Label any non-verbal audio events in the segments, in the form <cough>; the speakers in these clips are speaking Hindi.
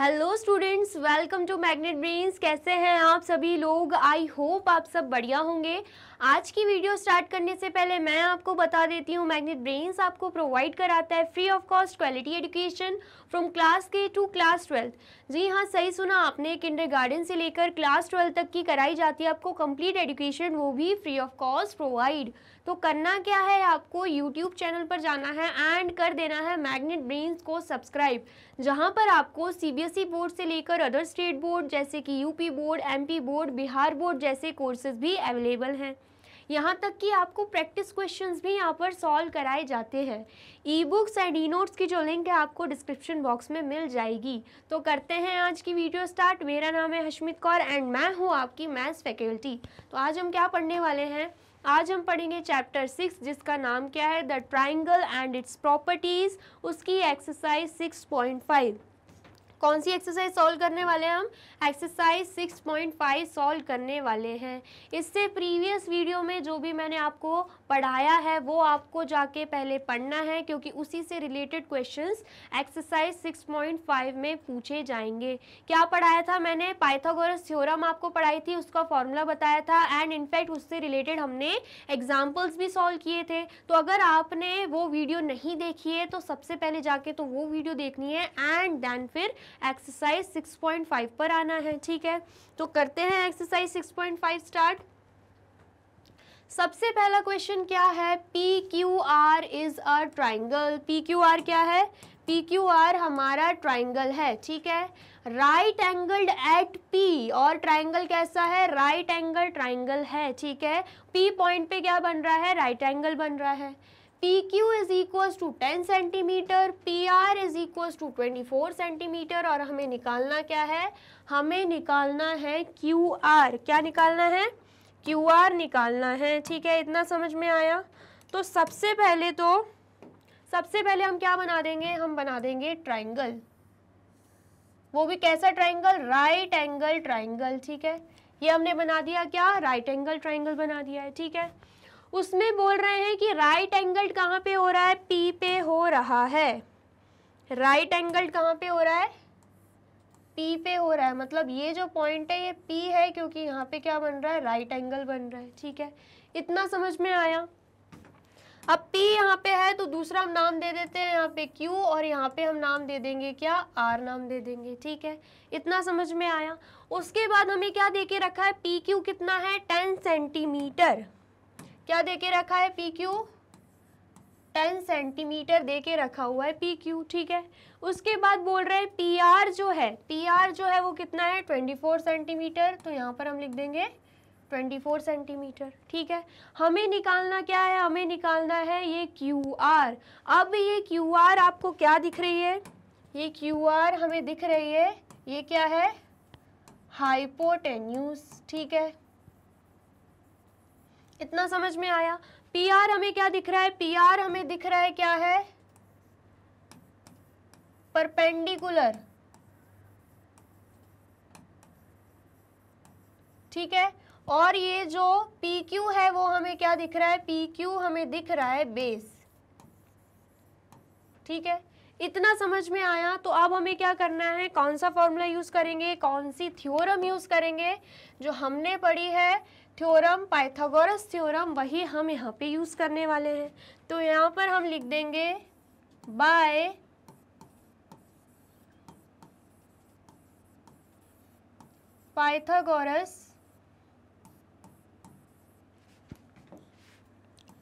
Hello students welcome to Magnet Brains कैसे हैं आप सभी लोग आई होप आप सब बढ़िया होंगे आज की वीडियो स्टार्ट करने से पहले मैं आपको बता देती हूँ मैग्नेट ब्रेन्स आपको प्रोवाइड कराता है free of cost quality education from class K to class twelfth जी हाँ सही सुना आपने किंडर से लेकर क्लास ट्वेल्थ तक की कराई जाती है आपको कम्प्लीट एजुकेशन वो भी फ्री ऑफ कॉस्ट प्रोवाइड तो करना क्या है आपको यूट्यूब चैनल पर जाना है एंड कर देना है मैग्नेट ब्रेन्स को सब्सक्राइब जहाँ पर आपको सीबीएसई बोर्ड e से लेकर अदर स्टेट बोर्ड जैसे कि UP board MP board Bihar board जैसे कोर्सेज भी अवेलेबल हैं यहाँ तक कि आपको प्रैक्टिस क्वेश्चंस भी यहाँ पर सॉल्व कराए जाते हैं e books and e notes की जो लिंक है आपको डिस्क्रिप्शन बॉक्स में मिल जाएगी तो करते हैं आज की वीडियो स्टार्ट मेरा नाम है हशमित कौर एंड मैं हूँ आपकी मैथ्स फैकल्टी तो आज हम क्या पढ़ने वाले हैं आज हम पढ़ेंगे चैप्टर सिक्स जिसका नाम क्या है the triangle and its properties उसकी एक्सरसाइज सिक्स पॉइंट फाइव कौन सी एक्सरसाइज सॉल्व करने वाले हैं हम एक्सरसाइज 6.5 सॉल्व करने वाले हैं इससे प्रीवियस वीडियो में जो भी मैंने आपको पढ़ाया है वो आपको जाके पहले पढ़ना है क्योंकि उसी से रिलेटेड क्वेश्चंस एक्सरसाइज 6.5 में पूछे जाएंगे क्या पढ़ाया था मैंने पाइथागोरस थ्योरम आपको पढ़ाई थी उसका फॉर्मूला बताया था एंड इनफैक्ट उससे रिलेटेड हमने एग्जाम्पल्स भी सॉल्व किए थे तो अगर आपने वो वीडियो नहीं देखी है तो सबसे पहले जाके तो वो वीडियो देखनी है एंड देन फिर एक्सरसाइज फाइव पर आना है ठीक है तो करते हैं एक्सरसाइज फाइव स्टार्ट सबसे पहला क्वेश्चन क्या है P Q R is a triangle P Q R क्या है पी क्यू आर हमारा ट्राइंगल है ठीक है राइट एंगल्ड एट पी और ट्राइंगल कैसा है राइट एंगल ट्राइंगल है ठीक है पी पॉइंट पे क्या बन रहा है राइट right एंगल बन रहा है P Q is equal to ten centimetre P R is equal to twenty four centimetre और हमें निकालना क्या है हमें निकालना है क्यू आर क्या निकालना है क्यू आर निकालना है ठीक है इतना समझ में आया तो सबसे पहले तो सबसे पहले हम क्या बना देंगे हम बना देंगे ट्राइंगल वो भी कैसा ट्राइंगल राइट एंगल ट्राइंगल ठीक है ये हमने बना दिया क्या राइट एंगल ट्राइंगल बना दिया है ठीक है उसमें बोल रहे हैं कि राइट एंगल कहाँ पे हो रहा है पी पे हो रहा है राइट एंगल कहाँ पे हो रहा है पी पे हो रहा है मतलब ये जो पॉइंट है ये पी है क्योंकि यहाँ पे क्या बन रहा है राइट right एंगल बन रहा है ठीक है इतना समझ में आया अब P यहाँ पे है तो दूसरा हम नाम दे देते हैं यहाँ पे Q और यहाँ पे हम नाम दे देंगे क्या R नाम दे देंगे ठीक है इतना समझ में आया उसके बाद हमें क्या दे के रखा है PQ कितना है 10 सेंटीमीटर क्या दे के रखा है PQ टेन सेंटीमीटर दे के रखा हुआ है पी क्यू ठीक है उसके बाद बोल रहे हैं पी आर जो है पी आर जो है वो कितना है ट्वेंटी फोर सेंटीमीटर तो यहाँ पर हम लिख देंगे ट्वेंटी फोर सेंटीमीटर ठीक है हमें निकालना क्या है हमें निकालना है ये क्यू आर अब ये क्यू आर आपको क्या दिख रही है ये क्यू आर हमें दिख रही है ये क्या है हाइपोटेन्यूस ठीक है इतना समझ में आया पी आर हमें क्या दिख रहा है पी आर हमें दिख रहा है क्या है परपेंडिकुलर ठीक है और ये जो पी क्यू है वो हमें क्या दिख रहा है पी क्यू हमें दिख रहा है बेस ठीक है इतना समझ में आया तो अब हमें क्या करना है कौन सा फॉर्मूला यूज़ करेंगे कौन सी थ्योरम यूज़ करेंगे जो हमने पढ़ी है थ्योरम पाइथागोरस थ्योरम वही हम यहाँ पे यूज़ करने वाले हैं तो यहाँ पर हम लिख देंगे बाय पाइथागोरस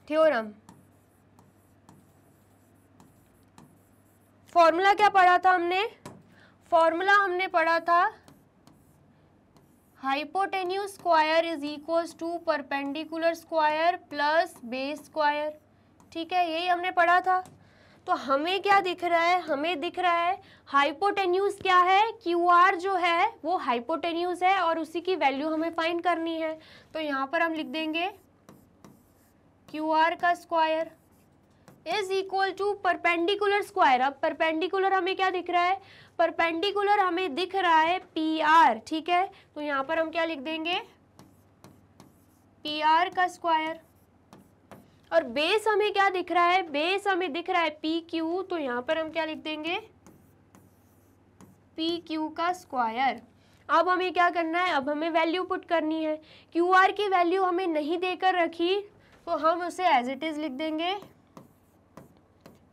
थ्योरम फॉर्मूला क्या पढ़ा था हमने फॉर्मूला हमने पढ़ा था hypotenuse square is equals to perpendicular square plus base square ठीक है यही हमने पढ़ा था तो हमें क्या दिख रहा है हमें दिख रहा है हाइपोटेन्यूज क्या है क्यू आर जो है वो हाइपोटेन्यूज है और उसी की वैल्यू हमें फाइंड करनी है तो यहाँ पर हम लिख देंगे क्यू आर का square is equal to perpendicular square अब परपेंडिकुलर हमें क्या दिख रहा है परपेंडिकुलर हमें दिख रहा है पी आर ठीक है तो यहाँ पर हम क्या लिख देंगे पी आर का स्क्वायर और बेस हमें क्या दिख रहा है बेस हमें दिख रहा है पी क्यू तो यहाँ पर हम क्या लिख देंगे पी क्यू का स्क्वायर अब हमें क्या करना है अब हमें वैल्यू पुट करनी है क्यू आर की वैल्यू हमें नहीं देकर रखी तो हम उसे एज इट इज़ लिख देंगे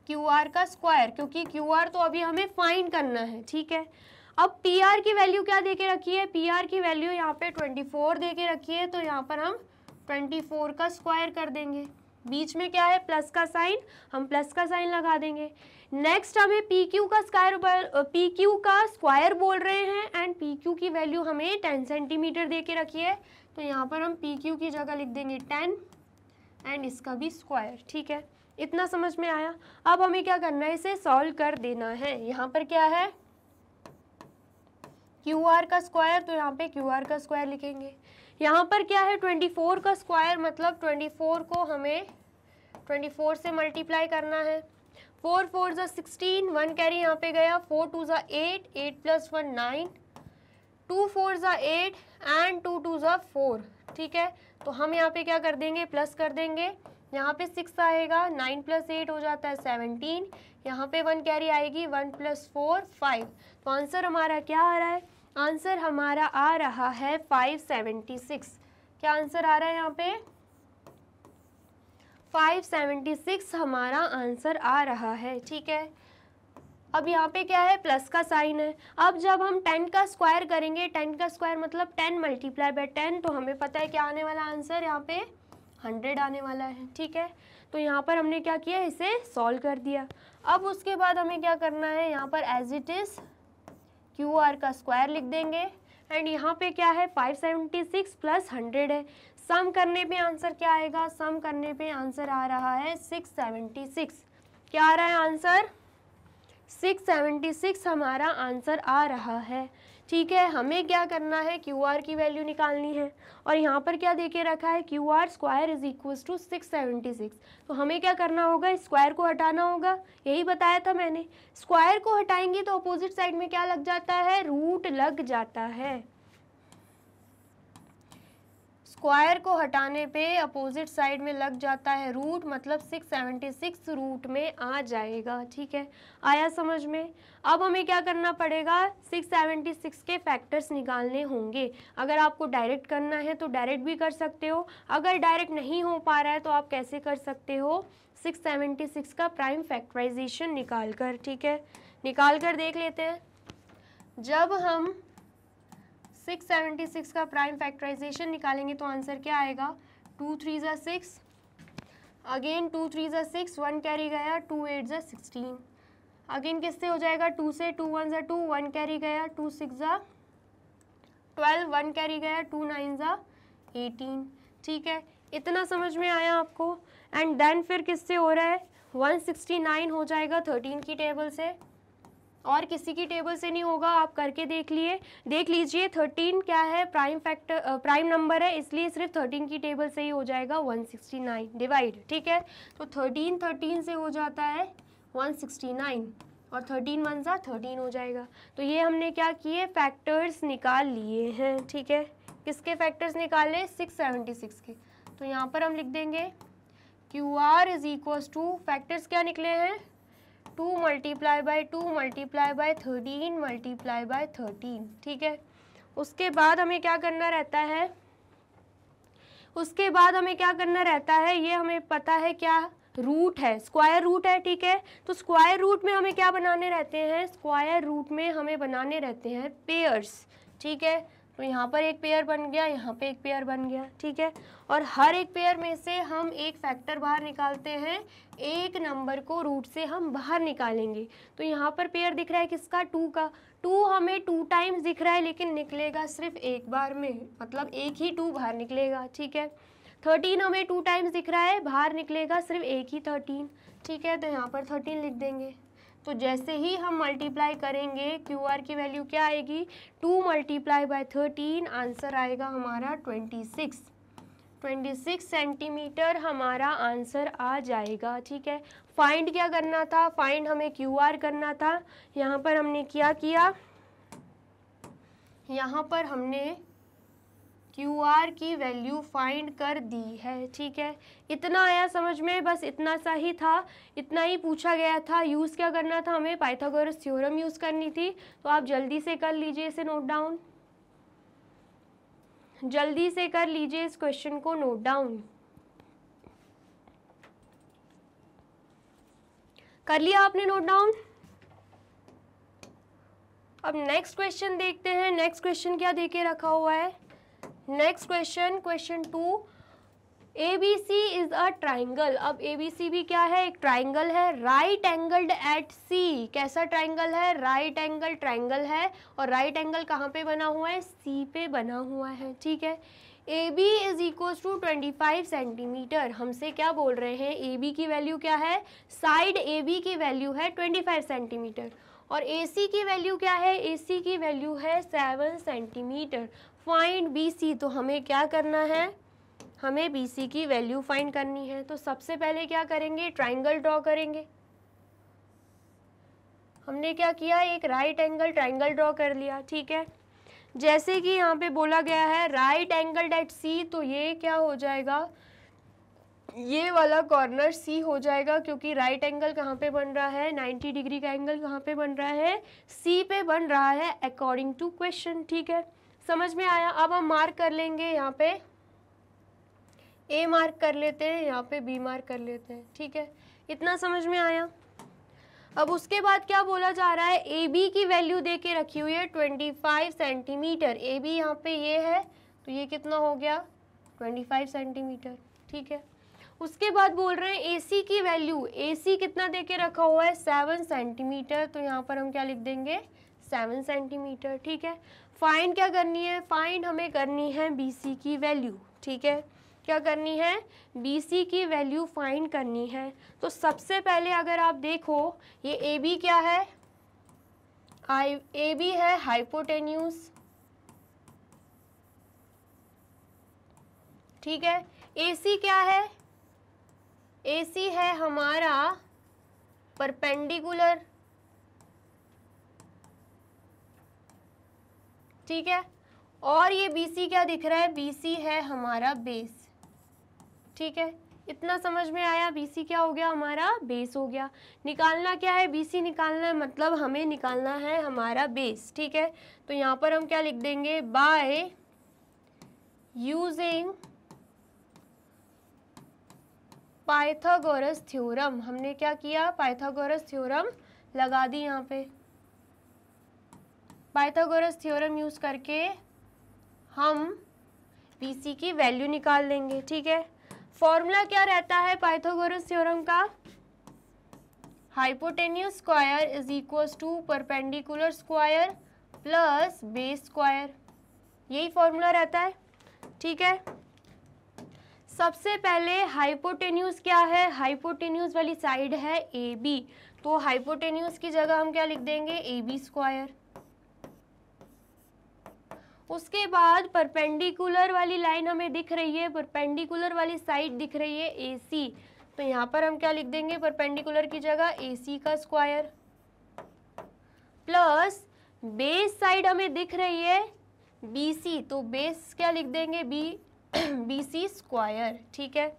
क्यू आर का स्क्वायर क्योंकि क्यू आर तो अभी हमें फाइंड करना है ठीक है अब पी आर की वैल्यू क्या दे के रखी है पी आर की वैल्यू यहाँ पे ट्वेंटी फोर दे के रखी है तो यहाँ पर हम ट्वेंटी फोर का स्क्वायर कर देंगे बीच में क्या है प्लस का साइन हम प्लस का साइन लगा देंगे नेक्स्ट हमें पी क्यू का स्क्वायर पी क्यू का स्क्वायर बोल रहे हैं एंड पी क्यू की वैल्यू हमें टेन सेंटीमीटर दे के रखी है तो यहाँ पर हम पी क्यू की जगह लिख देंगे टेन एंड इसका भी स्क्वायर ठीक है इतना समझ में आया अब हमें क्या करना है इसे सॉल्व कर देना है यहाँ पर क्या है क्यू आर का स्क्वायर तो यहाँ पे क्यू आर का स्क्वायर लिखेंगे यहाँ पर क्या है ट्वेंटी फोर का स्क्वायर मतलब ट्वेंटी फोर को हमें ट्वेंटी फोर से मल्टीप्लाई करना है फोर फोर ज़ा सिक्सटीन वन कैरी यहाँ पे गया फोर टू ज़ा eight eight plus one nine two four ज़ा एट एंड टू टू ज़ा फोर ठीक है तो हम यहाँ पे क्या कर देंगे प्लस कर देंगे यहाँ पे सिक्स आएगा नाइन प्लस एट हो जाता है सेवनटीन यहाँ पे वन कैरी आएगी वन प्लस फोर फाइव तो आंसर हमारा क्या आ रहा है आंसर हमारा आ रहा है फाइव सेवेंटी सिक्स क्या आंसर आ रहा है यहाँ पे फाइव सेवेंटी सिक्स हमारा आंसर आ रहा है ठीक है अब यहाँ पे क्या है प्लस का साइन है अब जब हम टेन का स्क्वायर करेंगे टेन का स्क्वायर मतलब टेन मल्टीप्लाई बाय टेन तो हमें पता है क्या आने वाला आंसर यहाँ पे हंड्रेड आने वाला है ठीक है तो यहाँ पर हमने क्या किया इसे सॉल्व कर दिया अब उसके बाद हमें क्या करना है यहाँ पर as it is Q R का स्क्वायर लिख देंगे एंड यहाँ पे क्या है 576 प्लस हंड्रेड है सम करने पे आंसर क्या आएगा सम करने पे आंसर आ रहा है 676 क्या आ रहा है आंसर 676 हमारा आंसर आ रहा है ठीक है हमें क्या करना है क्यू आर की वैल्यू निकालनी है और यहाँ पर क्या देके रखा है Q R square is equal to six seventy six तो हमें क्या करना होगा स्क्वायर को हटाना होगा यही बताया था मैंने स्क्वायर को हटाएंगे तो अपोजिट साइड में क्या लग जाता है रूट लग जाता है स्क्वायर को हटाने पे अपोजिट साइड में लग जाता है रूट मतलब 676 रूट में आ जाएगा ठीक है आया समझ में अब हमें क्या करना पड़ेगा 676 के फैक्टर्स निकालने होंगे अगर आपको डायरेक्ट करना है तो डायरेक्ट भी कर सकते हो अगर डायरेक्ट नहीं हो पा रहा है तो आप कैसे कर सकते हो 676 का प्राइम फैक्टराइजेशन निकाल कर ठीक है निकाल कर देख लेते हैं जब हम सिक्स सेवेंटी सिक्स का प्राइम फैक्टराइजेशन निकालेंगे तो आंसर क्या आएगा टू थ्री ज़ा सिक्स अगेन टू थ्री ज़ा सिक्स वन कैरी गया टू एट ज़ा सिक्सटीन अगेन किससे हो जाएगा टू से टू वन ज़ा टू वन कैरी गया टू सिक्स ज़ा ट्वेल्व वन कैरी गया टू नाइन ज़ा एटीन ठीक है इतना समझ में आया आपको एंड देन फिर किससे हो रहा है वन सिक्सटी नाइन हो जाएगा थर्टीन की टेबल से और किसी की टेबल से नहीं होगा आप करके देख लिए देख लीजिए थर्टीन क्या है प्राइम फैक्टर प्राइम नंबर है इसलिए सिर्फ थर्टीन की टेबल से ही हो जाएगा वन सिक्सटी नाइन डिवाइड ठीक है तो थर्टीन थर्टीन से हो जाता है वन सिक्सटी नाइन और थर्टीन वन सा थर्टीन हो जाएगा तो ये हमने क्या किए फैक्टर्स निकाल लिए हैं ठीक है किसके फैक्टर्स निकाले सिक्स सेवेंटी सिक्स के तो यहाँ पर हम लिख देंगे Q R is equal to factors क्या निकले हैं two multiply by two multiply by thirteen multiply by thirteen ठीक है उसके बाद हमें क्या करना रहता है उसके बाद हमें क्या करना रहता है ये हमें पता है क्या रूट है स्क्वायर रूट है ठीक है तो स्क्वायर रूट में हमें क्या बनाने रहते हैं स्क्वायर रूट में हमें बनाने रहते हैं पेयर्स ठीक है तो यहाँ पर एक पेयर बन गया यहाँ पे एक पेयर बन गया ठीक है और हर एक पेयर में से हम एक फैक्टर बाहर निकालते हैं एक नंबर को रूट से हम बाहर निकालेंगे तो यहाँ पर पेयर दिख रहा है किसका टू का टू हमें टू टाइम्स दिख रहा है लेकिन निकलेगा सिर्फ एक बार में मतलब एक ही टू बाहर निकलेगा ठीक है थर्टीन हमें टू टाइम्स दिख रहा है बाहर निकलेगा सिर्फ एक ही थर्टीन ठीक है तो यहाँ पर थर्टीन लिख देंगे तो जैसे ही हम मल्टीप्लाई करेंगे क्यू आर की वैल्यू क्या आएगी two multiply by thirteen answer आएगा हमारा twenty six twenty six centimetre हमारा आंसर आ जाएगा ठीक है फाइंड क्या करना था फाइंड हमें क्यू आर करना था यहाँ पर हमने क्या किया यहाँ पर हमने क्यू आर की वैल्यू फाइंड कर दी है ठीक है इतना आया समझ में बस इतना सा ही था इतना ही पूछा गया था यूज़ क्या करना था हमें पाइथागोरस थ्योरम यूज़ करनी थी तो आप जल्दी से कर लीजिए इसे नोट डाउन जल्दी से कर लीजिए इस क्वेश्चन को नोट डाउन कर लिया आपने नोट डाउन अब नेक्स्ट क्वेश्चन देखते हैं नेक्स्ट क्वेश्चन क्या देके रखा हुआ है next question question two A B C is a triangle अब ए बी सी भी क्या है एक ट्राइंगल है राइट एंगल्ड एट सी कैसा ट्राइंगल है राइट एंगल ट्राइंगल है और राइट एंगल कहाँ पे बना हुआ है सी पे बना हुआ है ठीक है A B is equal to twenty five centimetre हमसे क्या बोल रहे हैं ए बी की वैल्यू क्या है साइड ए बी की वैल्यू है ट्वेंटी फाइव सेंटीमीटर और ए सी की वैल्यू क्या है ए सी की वैल्यू है seven centimetre find B C तो हमें क्या करना है हमें बी सी की वैल्यू फाइंड करनी है तो सबसे पहले क्या करेंगे ट्राइंगल ड्रॉ करेंगे हमने क्या किया एक राइट एंगल ट्राइंगल ड्रॉ कर लिया ठीक है जैसे कि यहाँ पे बोला गया है राइट एंगल डेट सी तो ये क्या हो जाएगा ये वाला कॉर्नर सी हो जाएगा क्योंकि राइट एंगल कहाँ पे बन रहा है 90 डिग्री का एंगल कहाँ पे बन रहा है सी पे बन रहा है अकॉर्डिंग टू क्वेश्चन ठीक है समझ में आया अब हम मार्क कर लेंगे यहाँ पे ए मार्क कर लेते हैं यहाँ पे बी मार्क कर लेते हैं ठीक है इतना समझ में आया अब उसके बाद क्या बोला जा रहा है ए बी की वैल्यू दे के रखी हुई है twenty five centimetre A B यहाँ पे ये है तो ये कितना हो गया ट्वेंटी फाइव सेंटीमीटर ठीक है उसके बाद बोल रहे हैं ए सी की वैल्यू ए सी कितना दे के रखा हुआ है सेवन सेंटीमीटर तो यहाँ पर हम क्या लिख देंगे सेवन सेंटीमीटर ठीक है फाइंड क्या करनी है फाइंड हमें करनी है बीसी की वैल्यू ठीक है क्या करनी है बीसी की वैल्यू फाइंड करनी है तो सबसे पहले अगर आप देखो ये ए बी क्या है आई ए बी है हाइपोटेन्यूज ठीक है ए सी क्या है ए सी है हमारा परपेंडिकुलर ठीक है और ये BC क्या दिख रहा है BC है हमारा बेस ठीक है इतना समझ में आया BC क्या हो गया हमारा बेस हो गया निकालना क्या है BC निकालना है मतलब हमें निकालना है हमारा बेस ठीक है तो यहाँ पर हम क्या लिख देंगे बाय यूजिंग पाइथागोरस थ्योरम हमने क्या किया पाइथागोरस थ्योरम लगा दी यहाँ पे पाइथागोरस थ्योरम यूज़ करके हम सी की वैल्यू निकाल लेंगे ठीक है फॉर्मूला क्या रहता है पाइथागोरस थ्योरम का hypotenuse square is equal to perpendicular square plus base square यही फॉर्मूला रहता है ठीक है सबसे पहले हाइपोटेन्यूस क्या है हाइपोटेन्यूस वाली साइड है ए बी तो हाइपोटेन्यूज की जगह हम क्या लिख देंगे ए बी स्क्वायर उसके बाद परपेंडिकुलर वाली लाइन हमें दिख रही है परपेंडिकुलर वाली साइड दिख रही है ए सी तो यहाँ पर हम क्या लिख देंगे परपेंडिकुलर की जगह ए सी का स्क्वायर प्लस बेस साइड हमें दिख रही है बी सी तो बेस क्या लिख देंगे बी बी सी स्क्वायर ठीक है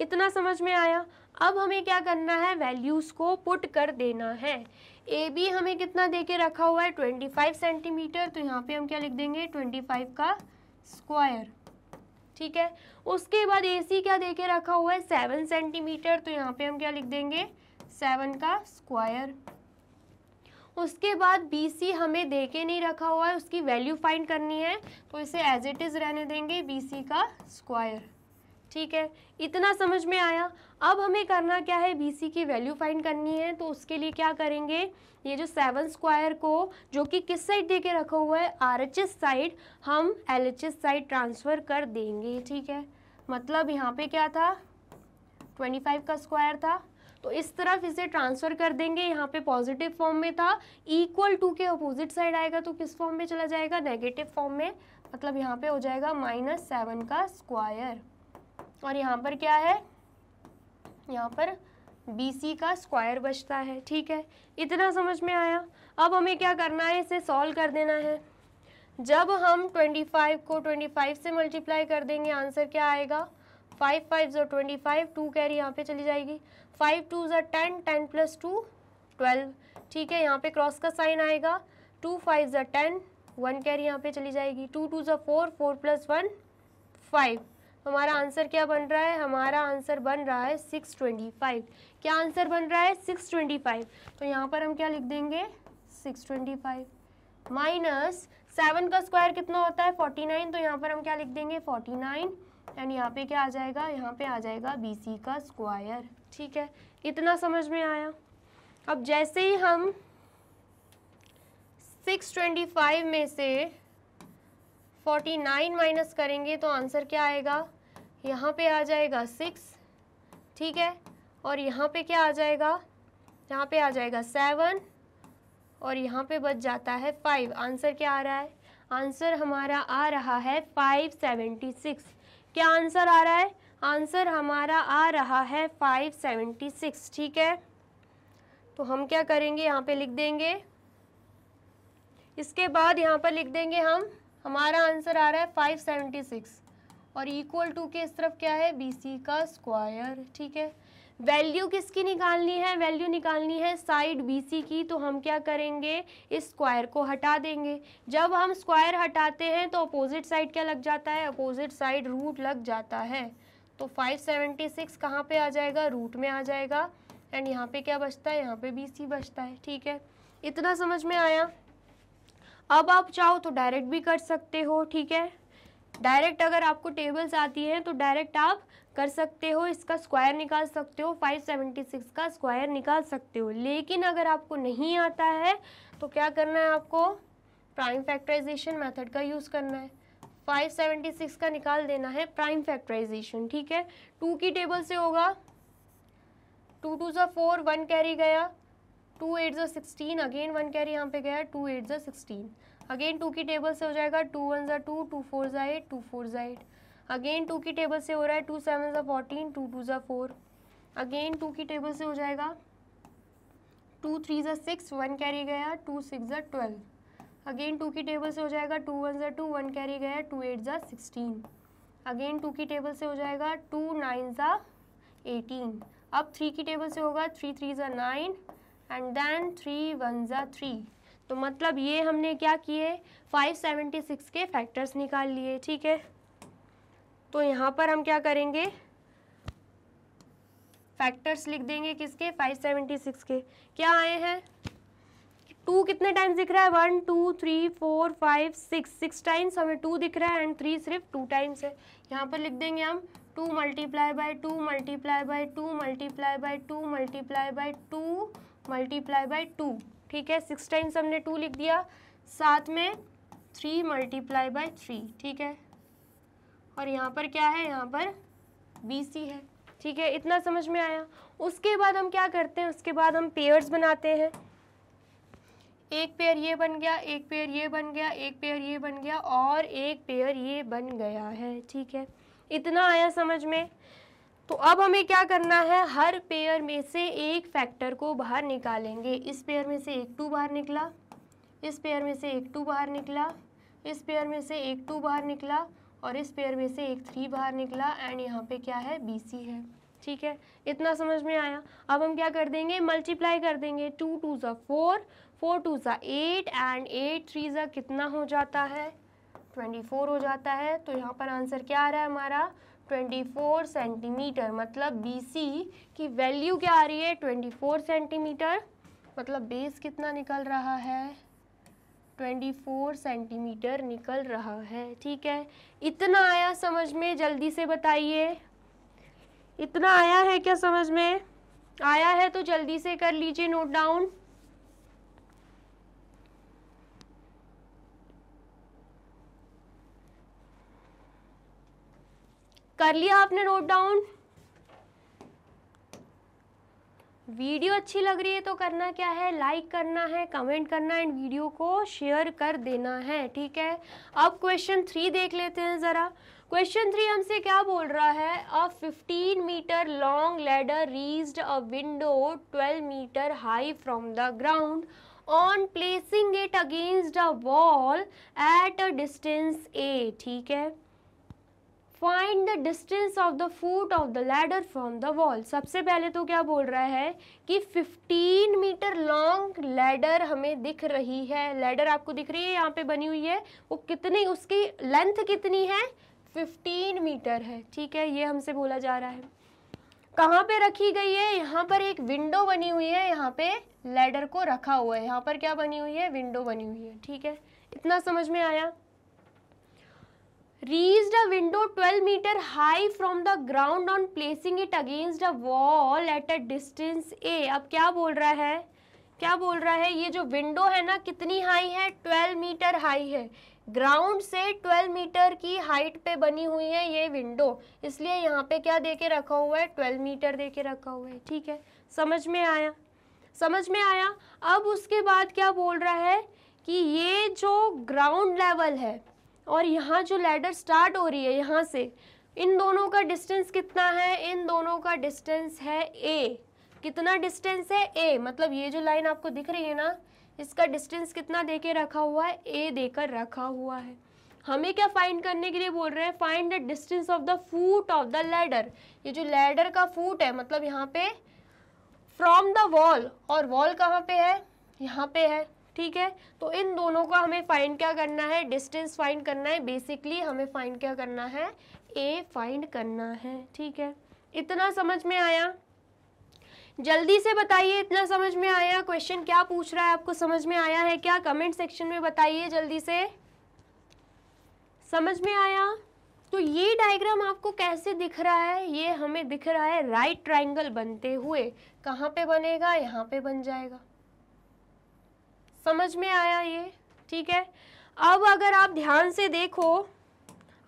इतना समझ में आया अब हमें क्या करना है वैल्यूज़ को पुट कर देना है ए बी हमें कितना दे के रखा हुआ है ट्वेंटी फाइव सेंटीमीटर तो यहाँ पे हम क्या लिख देंगे ट्वेंटी फाइव का स्क्वायर ठीक है उसके बाद ए सी क्या दे के रखा हुआ है सेवन सेंटीमीटर तो यहाँ पे हम क्या लिख देंगे सेवन का स्क्वायर उसके बाद बी सी हमें दे के नहीं रखा हुआ है उसकी वैल्यू फाइंड करनी है तो इसे एज इट इज़ रहने देंगे बी सी का स्क्वायर ठीक है इतना समझ में आया अब हमें करना क्या है बी की वैल्यू फाइंड करनी है तो उसके लिए क्या करेंगे ये जो सेवन स्क्वायर को जो कि किस साइड दे के रखा हुआ है आर साइड हम एल साइड ट्रांसफ़र कर देंगे ठीक है मतलब यहाँ पे क्या था 25 का स्क्वायर था तो इस तरफ इसे ट्रांसफ़र कर देंगे यहाँ पे पॉजिटिव फॉर्म में था इक्वल टू के अपोजिट साइड आएगा तो किस फॉर्म में चला जाएगा नेगेटिव फॉर्म में मतलब यहाँ पे हो जाएगा माइनस सेवन का स्क्वायर और यहाँ पर क्या है यहाँ पर बी सी का स्क्वायर बचता है ठीक है इतना समझ में आया अब हमें क्या करना है इसे सॉल्व कर देना है जब हम 25 को 25 से मल्टीप्लाई कर देंगे आंसर क्या आएगा फाइव फाइव ज़ो ट्वेंटी फाइव टू कैरी यहाँ पे चली जाएगी फाइव टू ज़ो ten ten plus two twelve ठीक है यहाँ पे क्रॉस का साइन आएगा टू फाइव ज़ो टेन वन कैरी यहाँ पे चली जाएगी टू टू ज़ो four four plus one five हमारा आंसर क्या बन रहा है हमारा आंसर बन रहा है सिक्स ट्वेंटी फाइव क्या आंसर बन रहा है सिक्स ट्वेंटी फाइव तो यहाँ पर हम क्या लिख देंगे six twenty five minus seven का स्क्वायर कितना होता है फोर्टी नाइन तो यहाँ पर हम क्या लिख देंगे फोर्टी नाइन एंड यहाँ पे क्या आ जाएगा यहाँ पे आ जाएगा बी सी का स्क्वायर ठीक है इतना समझ में आया अब जैसे ही हम सिक्स ट्वेंटी फाइव में से फोर्टी नाइन माइनस करेंगे तो आंसर क्या आएगा यहाँ पे आ जाएगा सिक्स ठीक है और यहाँ पे क्या आ जाएगा यहाँ पे आ जाएगा सेवन और यहाँ पे बच जाता है फाइव आंसर क्या आ रहा है आंसर हमारा आ रहा है फाइव सेवेंटी सिक्स क्या आंसर आ रहा है आंसर हमारा आ रहा है फाइव सेवेंटी सिक्स ठीक है तो हम क्या करेंगे यहाँ पे लिख देंगे इसके बाद यहाँ पर लिख देंगे हम हमारा आंसर आ रहा है 576 और इक्वल टू के इस तरफ क्या है बी सी का स्क्वायर ठीक है वैल्यू किसकी निकालनी है वैल्यू निकालनी है साइड सी की तो हम क्या करेंगे इस स्क्वायर को हटा देंगे जब हम स्क्वायर हटाते हैं तो अपोजिट साइड क्या लग जाता है अपोजिट साइड रूट लग जाता है तो 576 कहाँ पर आ जाएगा रूट में आ जाएगा एंड यहाँ पे क्या बचता है यहाँ पे सी बचता है ठीक है इतना समझ में आया अब आप चाहो तो डायरेक्ट भी कर सकते हो ठीक है डायरेक्ट अगर आपको टेबल्स आती हैं तो डायरेक्ट आप कर सकते हो इसका स्क्वायर निकाल सकते हो 576 का स्क्वायर निकाल सकते हो लेकिन अगर आपको नहीं आता है तो क्या करना है आपको प्राइम फैक्टराइजेशन मेथड का यूज़ करना है 576 का निकाल देना है प्राइम फैक्टराइजेशन ठीक है टू की टेबल से होगा टू टू सा फोर वन कैरी गया टू एट ज़ा सिक्सटीन अगेन वन कैरी यहाँ पे गया टू एट ज़ा सिक्सटीन अगेन टू की टेबल से हो जाएगा टू वन ज़ा टू टू फोर ज़ा एट टू फोर ज़ा एट अगेन टू की टेबल से हो रहा है टू सेवन ज़ा फोर्टीन टू टू ज़ा फोर अगेन टू की टेबल से हो जाएगा टू थ्री ज़ा सिक्स वन कैरी गया टू सिक्स ज़ा ट्वेल्व अगेन टू की टेबल से हो जाएगा टू वन ज़ा टू वन कैरी गया टू एट ज़ा सिक्सटीन अगेन टू की टेबल से हो जाएगा टू नाइन ज़ा एटीन अब थ्री की टेबल से होगा थ्री थ्री ज़ा nine and then three one ज़ा थ्री तो मतलब ये हमने क्या किए 576 के फैक्टर्स निकाल लिए ठीक है तो यहाँ पर हम क्या करेंगे फैक्टर्स लिख देंगे किसके 576 के क्या आए हैं टू कितने टाइम्स दिख रहा है one two three four five six six times हमें टू दिख रहा है एंड थ्री सिर्फ टू टाइम्स है यहाँ पर लिख देंगे हम two multiply by two multiply by two multiply by two multiply by two multiply by two ठीक है सिक्स टाइम्स हमने टू लिख दिया साथ में थ्री मल्टीप्लाई बाई थ्री ठीक है और यहाँ पर क्या है यहाँ पर बी सी है ठीक है इतना समझ में आया उसके बाद हम क्या करते हैं उसके बाद हम पेयर्स बनाते हैं एक पेयर ये बन गया एक पेयर ये बन गया एक पेयर ये बन गया और एक पेयर ये बन गया है ठीक है इतना आया समझ में तो अब हमें क्या करना है हर पेयर में से एक फैक्टर को बाहर निकालेंगे इस पेयर में से एक टू बाहर निकला इस पेयर में से एक टू बाहर निकला इस पेयर में से एक टू बाहर निकला और इस पेयर में से एक थ्री बाहर निकला एंड यहाँ पे क्या है बी सी है ठीक है इतना समझ में आया अब हम क्या कर देंगे मल्टीप्लाई कर देंगे टू टू ज़ा फोर फोर टू ज़ा एट एंड एट थ्री ज़ा कितना हो जाता है ट्वेंटी फोर हो जाता है तो यहाँ पर आंसर क्या आ रहा है हमारा 24 सेंटीमीटर मतलब बी सी की वैल्यू क्या आ रही है 24 सेंटीमीटर मतलब बेस कितना निकल रहा है 24 सेंटीमीटर निकल रहा है ठीक है इतना आया समझ में जल्दी से बताइए इतना आया है क्या समझ में आया है तो जल्दी से कर लीजिए नोट डाउन कर लिया आपने नोट डाउन वीडियो अच्छी लग रही है तो करना क्या है लाइक करना है कमेंट करना एंड वीडियो को शेयर कर देना है ठीक है अब क्वेश्चन थ्री देख लेते हैं ज़रा क्वेश्चन थ्री हमसे क्या बोल रहा है a 15 metre long ladder reached a window 12 metre high from the ground on placing it against a wall at a distance a ठीक है find the distance of the foot of the ladder from the wall सबसे पहले तो क्या बोल रहा है कि 15 मीटर लॉन्ग लैडर हमें दिख रही है लैडर आपको दिख रही है यहाँ पे बनी हुई है वो कितनी उसकी लेंथ कितनी है 15 मीटर है ठीक है ये हमसे बोला जा रहा है कहाँ पे रखी गई है यहाँ पर एक विंडो बनी हुई है यहाँ पे लैडर को रखा हुआ है यहाँ पर क्या बनी हुई है विंडो बनी हुई है ठीक है इतना समझ में आया reach the window 12 metre high from the ground on placing it against a wall at a distance a अब क्या बोल रहा है क्या बोल रहा है ये जो विंडो है ना कितनी हाई है 12 मीटर हाई है ग्राउंड से 12 मीटर की हाइट पे बनी हुई है ये विंडो इसलिए यहाँ पे क्या दे के रखा हुआ है 12 मीटर दे के रखा हुआ है ठीक है समझ में आया समझ में आया अब उसके बाद क्या बोल रहा है कि ये जो ग्राउंड लेवल है और यहाँ जो लैडर स्टार्ट हो रही है यहाँ से इन दोनों का डिस्टेंस कितना है इन दोनों का डिस्टेंस है ए कितना डिस्टेंस है ए मतलब ये जो लाइन आपको दिख रही है ना इसका डिस्टेंस कितना दे के रखा हुआ है ए देकर रखा हुआ है हमें क्या फाइंड करने के लिए बोल रहे हैं find the distance of the foot of the ladder ये जो लैडर का फूट है मतलब यहाँ पे फ्रॉम द वॉल और वॉल कहाँ पे है यहाँ पे है ठीक है तो इन दोनों का हमें फाइंड क्या करना है डिस्टेंस फाइंड करना है बेसिकली हमें फाइंड क्या करना है ए फाइंड करना है ठीक है इतना समझ में आया जल्दी से बताइए इतना समझ में आया क्वेश्चन क्या पूछ रहा है आपको समझ में आया है क्या कमेंट सेक्शन में बताइए जल्दी से समझ में आया तो ये डायग्राम आपको कैसे दिख रहा है ये हमें दिख रहा है राइट ट्राइंगल बनते हुए कहाँ पे बनेगा यहाँ पे बन जाएगा समझ में आया ये ठीक है अब अगर आप ध्यान से देखो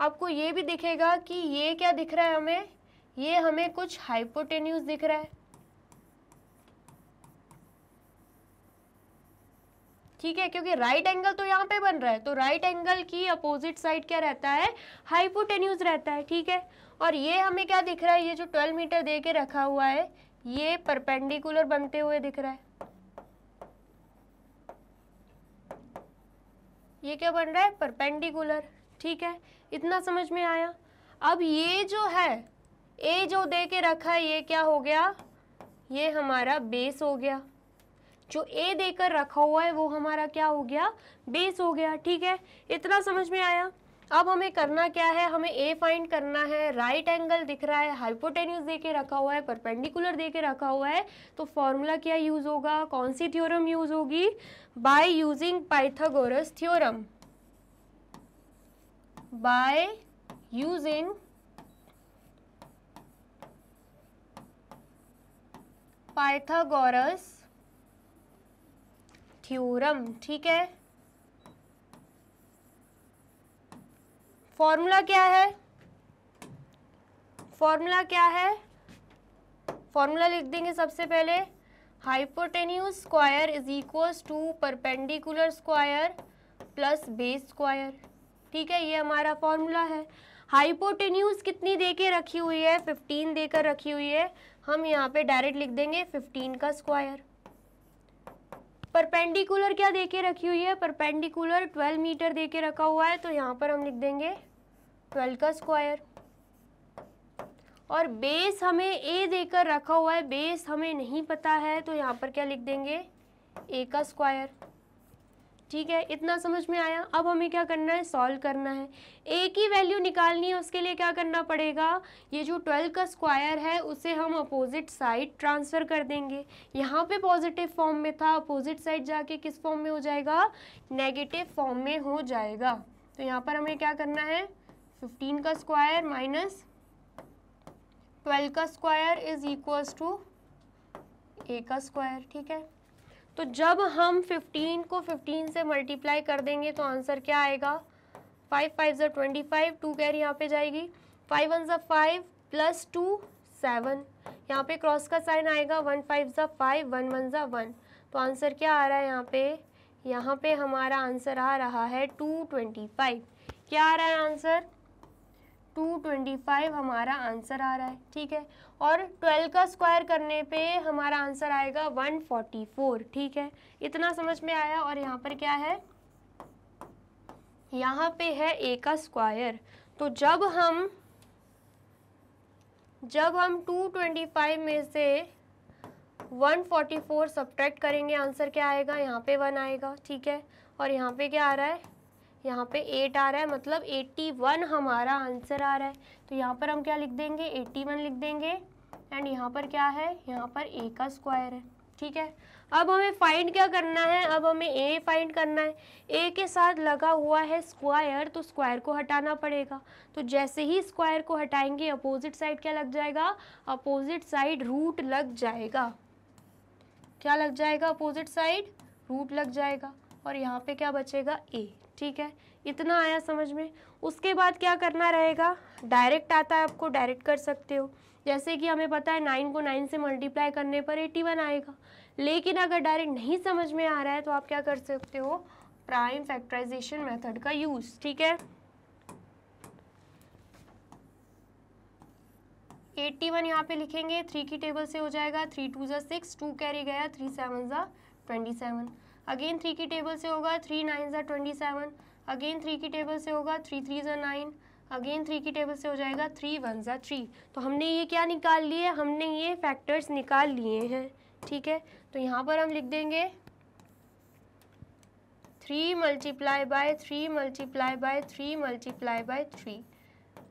आपको ये भी दिखेगा कि ये क्या दिख रहा है हमें ये हमें कुछ हाइपोटेन्यूज दिख रहा है ठीक है क्योंकि राइट एंगल तो यहाँ पे बन रहा है तो राइट एंगल की अपोजिट साइड क्या रहता है हाइपोटेन्यूज रहता है ठीक है और ये हमें क्या दिख रहा है ये जो 12 मीटर दे के रखा हुआ है ये परपेंडिकुलर बनते हुए दिख रहा है ये क्या बन रहा है परपेंडिकुलर ठीक है इतना समझ में आया अब ये जो है ए जो दे के रखा है ये क्या हो गया ये हमारा बेस हो गया जो ए देकर रखा हुआ है वो हमारा क्या हो गया बेस हो गया ठीक है इतना समझ में आया अब हमें करना क्या है हमें ए फाइंड करना है राइट एंगल दिख रहा है हाइपोटेन्यूज दे के रखा हुआ है परपेंडिकुलर दे के रखा हुआ है तो फॉर्मूला क्या यूज़ होगा कौन सी थ्योरम यूज़ होगी by using Pythagoras theorem by using Pythagoras theorem ठीक है फॉर्मूला क्या है फॉर्मूला क्या है फॉर्मूला लिख देंगे सबसे पहले hypotenuse square is equals to perpendicular square plus base square ठीक है ये हमारा फॉर्मूला है हाइपोटेन्यूज कितनी दे के रखी हुई है 15 देकर रखी हुई है हम यहाँ पे डायरेक्ट लिख देंगे 15 का स्क्वायर परपेंडिकुलर क्या दे के रखी हुई है परपेंडिकुलर ट्वेल्व मीटर दे के रखा हुआ है तो यहाँ पर हम लिख देंगे ट्वेल्व का स्क्वायर और बेस हमें ए देकर रखा हुआ है बेस हमें नहीं पता है तो यहाँ पर क्या लिख देंगे ए का स्क्वायर ठीक है इतना समझ में आया अब हमें क्या करना है सॉल्व करना है ए की वैल्यू निकालनी है उसके लिए क्या करना पड़ेगा ये जो ट्वेल्व का स्क्वायर है उसे हम अपोजिट साइड ट्रांसफ़र कर देंगे यहाँ पे पॉजिटिव फॉर्म में था अपोजिट साइड जाके किस फॉर्म में हो जाएगा नेगेटिव फॉर्म में हो जाएगा तो यहाँ पर हमें क्या करना है फिफ्टीन का स्क्वायर माइनस ट्वेल्व का square is equals to a का स्क्वायर ठीक है तो जब हम 15 को 15 से मल्टीप्लाई कर देंगे तो आंसर क्या आएगा फाइव फाइव ज़ा ट्वेंटी फाइव टू कैर यहाँ पे जाएगी फाइव वन ज़ा फाइव प्लस टू सेवन यहाँ पे क्रॉस का साइन आएगा वन फाइव ज़ा फाइव वन वन ज़ा वन तो आंसर क्या आ रहा है यहाँ पे यहाँ पे हमारा आंसर आ रहा है टू ट्वेंटी फाइव क्या आ रहा है आंसर टू ट्वेंटी फाइव हमारा आंसर आ रहा है ठीक है और ट्वेल्व का स्क्वायर करने पे हमारा आंसर आएगा वन फोर्टी फोर ठीक है इतना समझ में आया और यहाँ पर क्या है यहाँ पे है ए का स्क्वायर तो जब हम जब हम 225 में से 144 सब्ट्रैक्ट करेंगे आंसर क्या आएगा यहाँ पे वन आएगा ठीक है और यहाँ पे क्या आ रहा है यहाँ पे एट आ रहा है मतलब एट्टी वन हमारा आंसर आ रहा है तो यहाँ पर हम क्या लिख देंगे एट्टी वन लिख देंगे एंड यहाँ पर क्या है यहाँ पर ए का स्क्वायर है ठीक है अब हमें फाइंड क्या करना है अब हमें ए फाइंड करना है ए के साथ लगा हुआ है स्क्वायर तो स्क्वायर को हटाना पड़ेगा तो जैसे ही स्क्वायर को हटाएंगे अपोजिट साइड क्या लग जाएगा अपोजिट साइड रूट लग जाएगा क्या लग जाएगा अपोजिट साइड रूट लग जाएगा और यहाँ पे क्या बचेगा ए ठीक है इतना आया समझ में उसके बाद क्या करना रहेगा डायरेक्ट आता है आपको डायरेक्ट कर सकते हो जैसे कि हमें पता है नाइन को नाइन से मल्टीप्लाई करने पर एटी वन आएगा लेकिन अगर डायरेक्ट नहीं समझ में आ रहा है तो आप क्या कर सकते हो प्राइम फैक्टराइजेशन मेथड का यूज़ ठीक है एट्टी वन यहाँ पे लिखेंगे थ्री की टेबल से हो जाएगा थ्री टू जिक्स सिक्स टू कैरी गया थ्री सेवन ज़ा ट्वेंटी सेवन अगेन थ्री की टेबल से होगा थ्री नाइन ज़ा ट्वेंटी सेवन अगेन थ्री की टेबल से होगा थ्री थ्री ज़ा नाइन अगेन थ्री की टेबल से हो जाएगा थ्री वन ज़ा थ्री तो हमने ये क्या निकाल लिए हमने ये फैक्टर्स निकाल लिए हैं ठीक है तो यहाँ पर हम लिख देंगे three multiply by three multiply by three multiply by three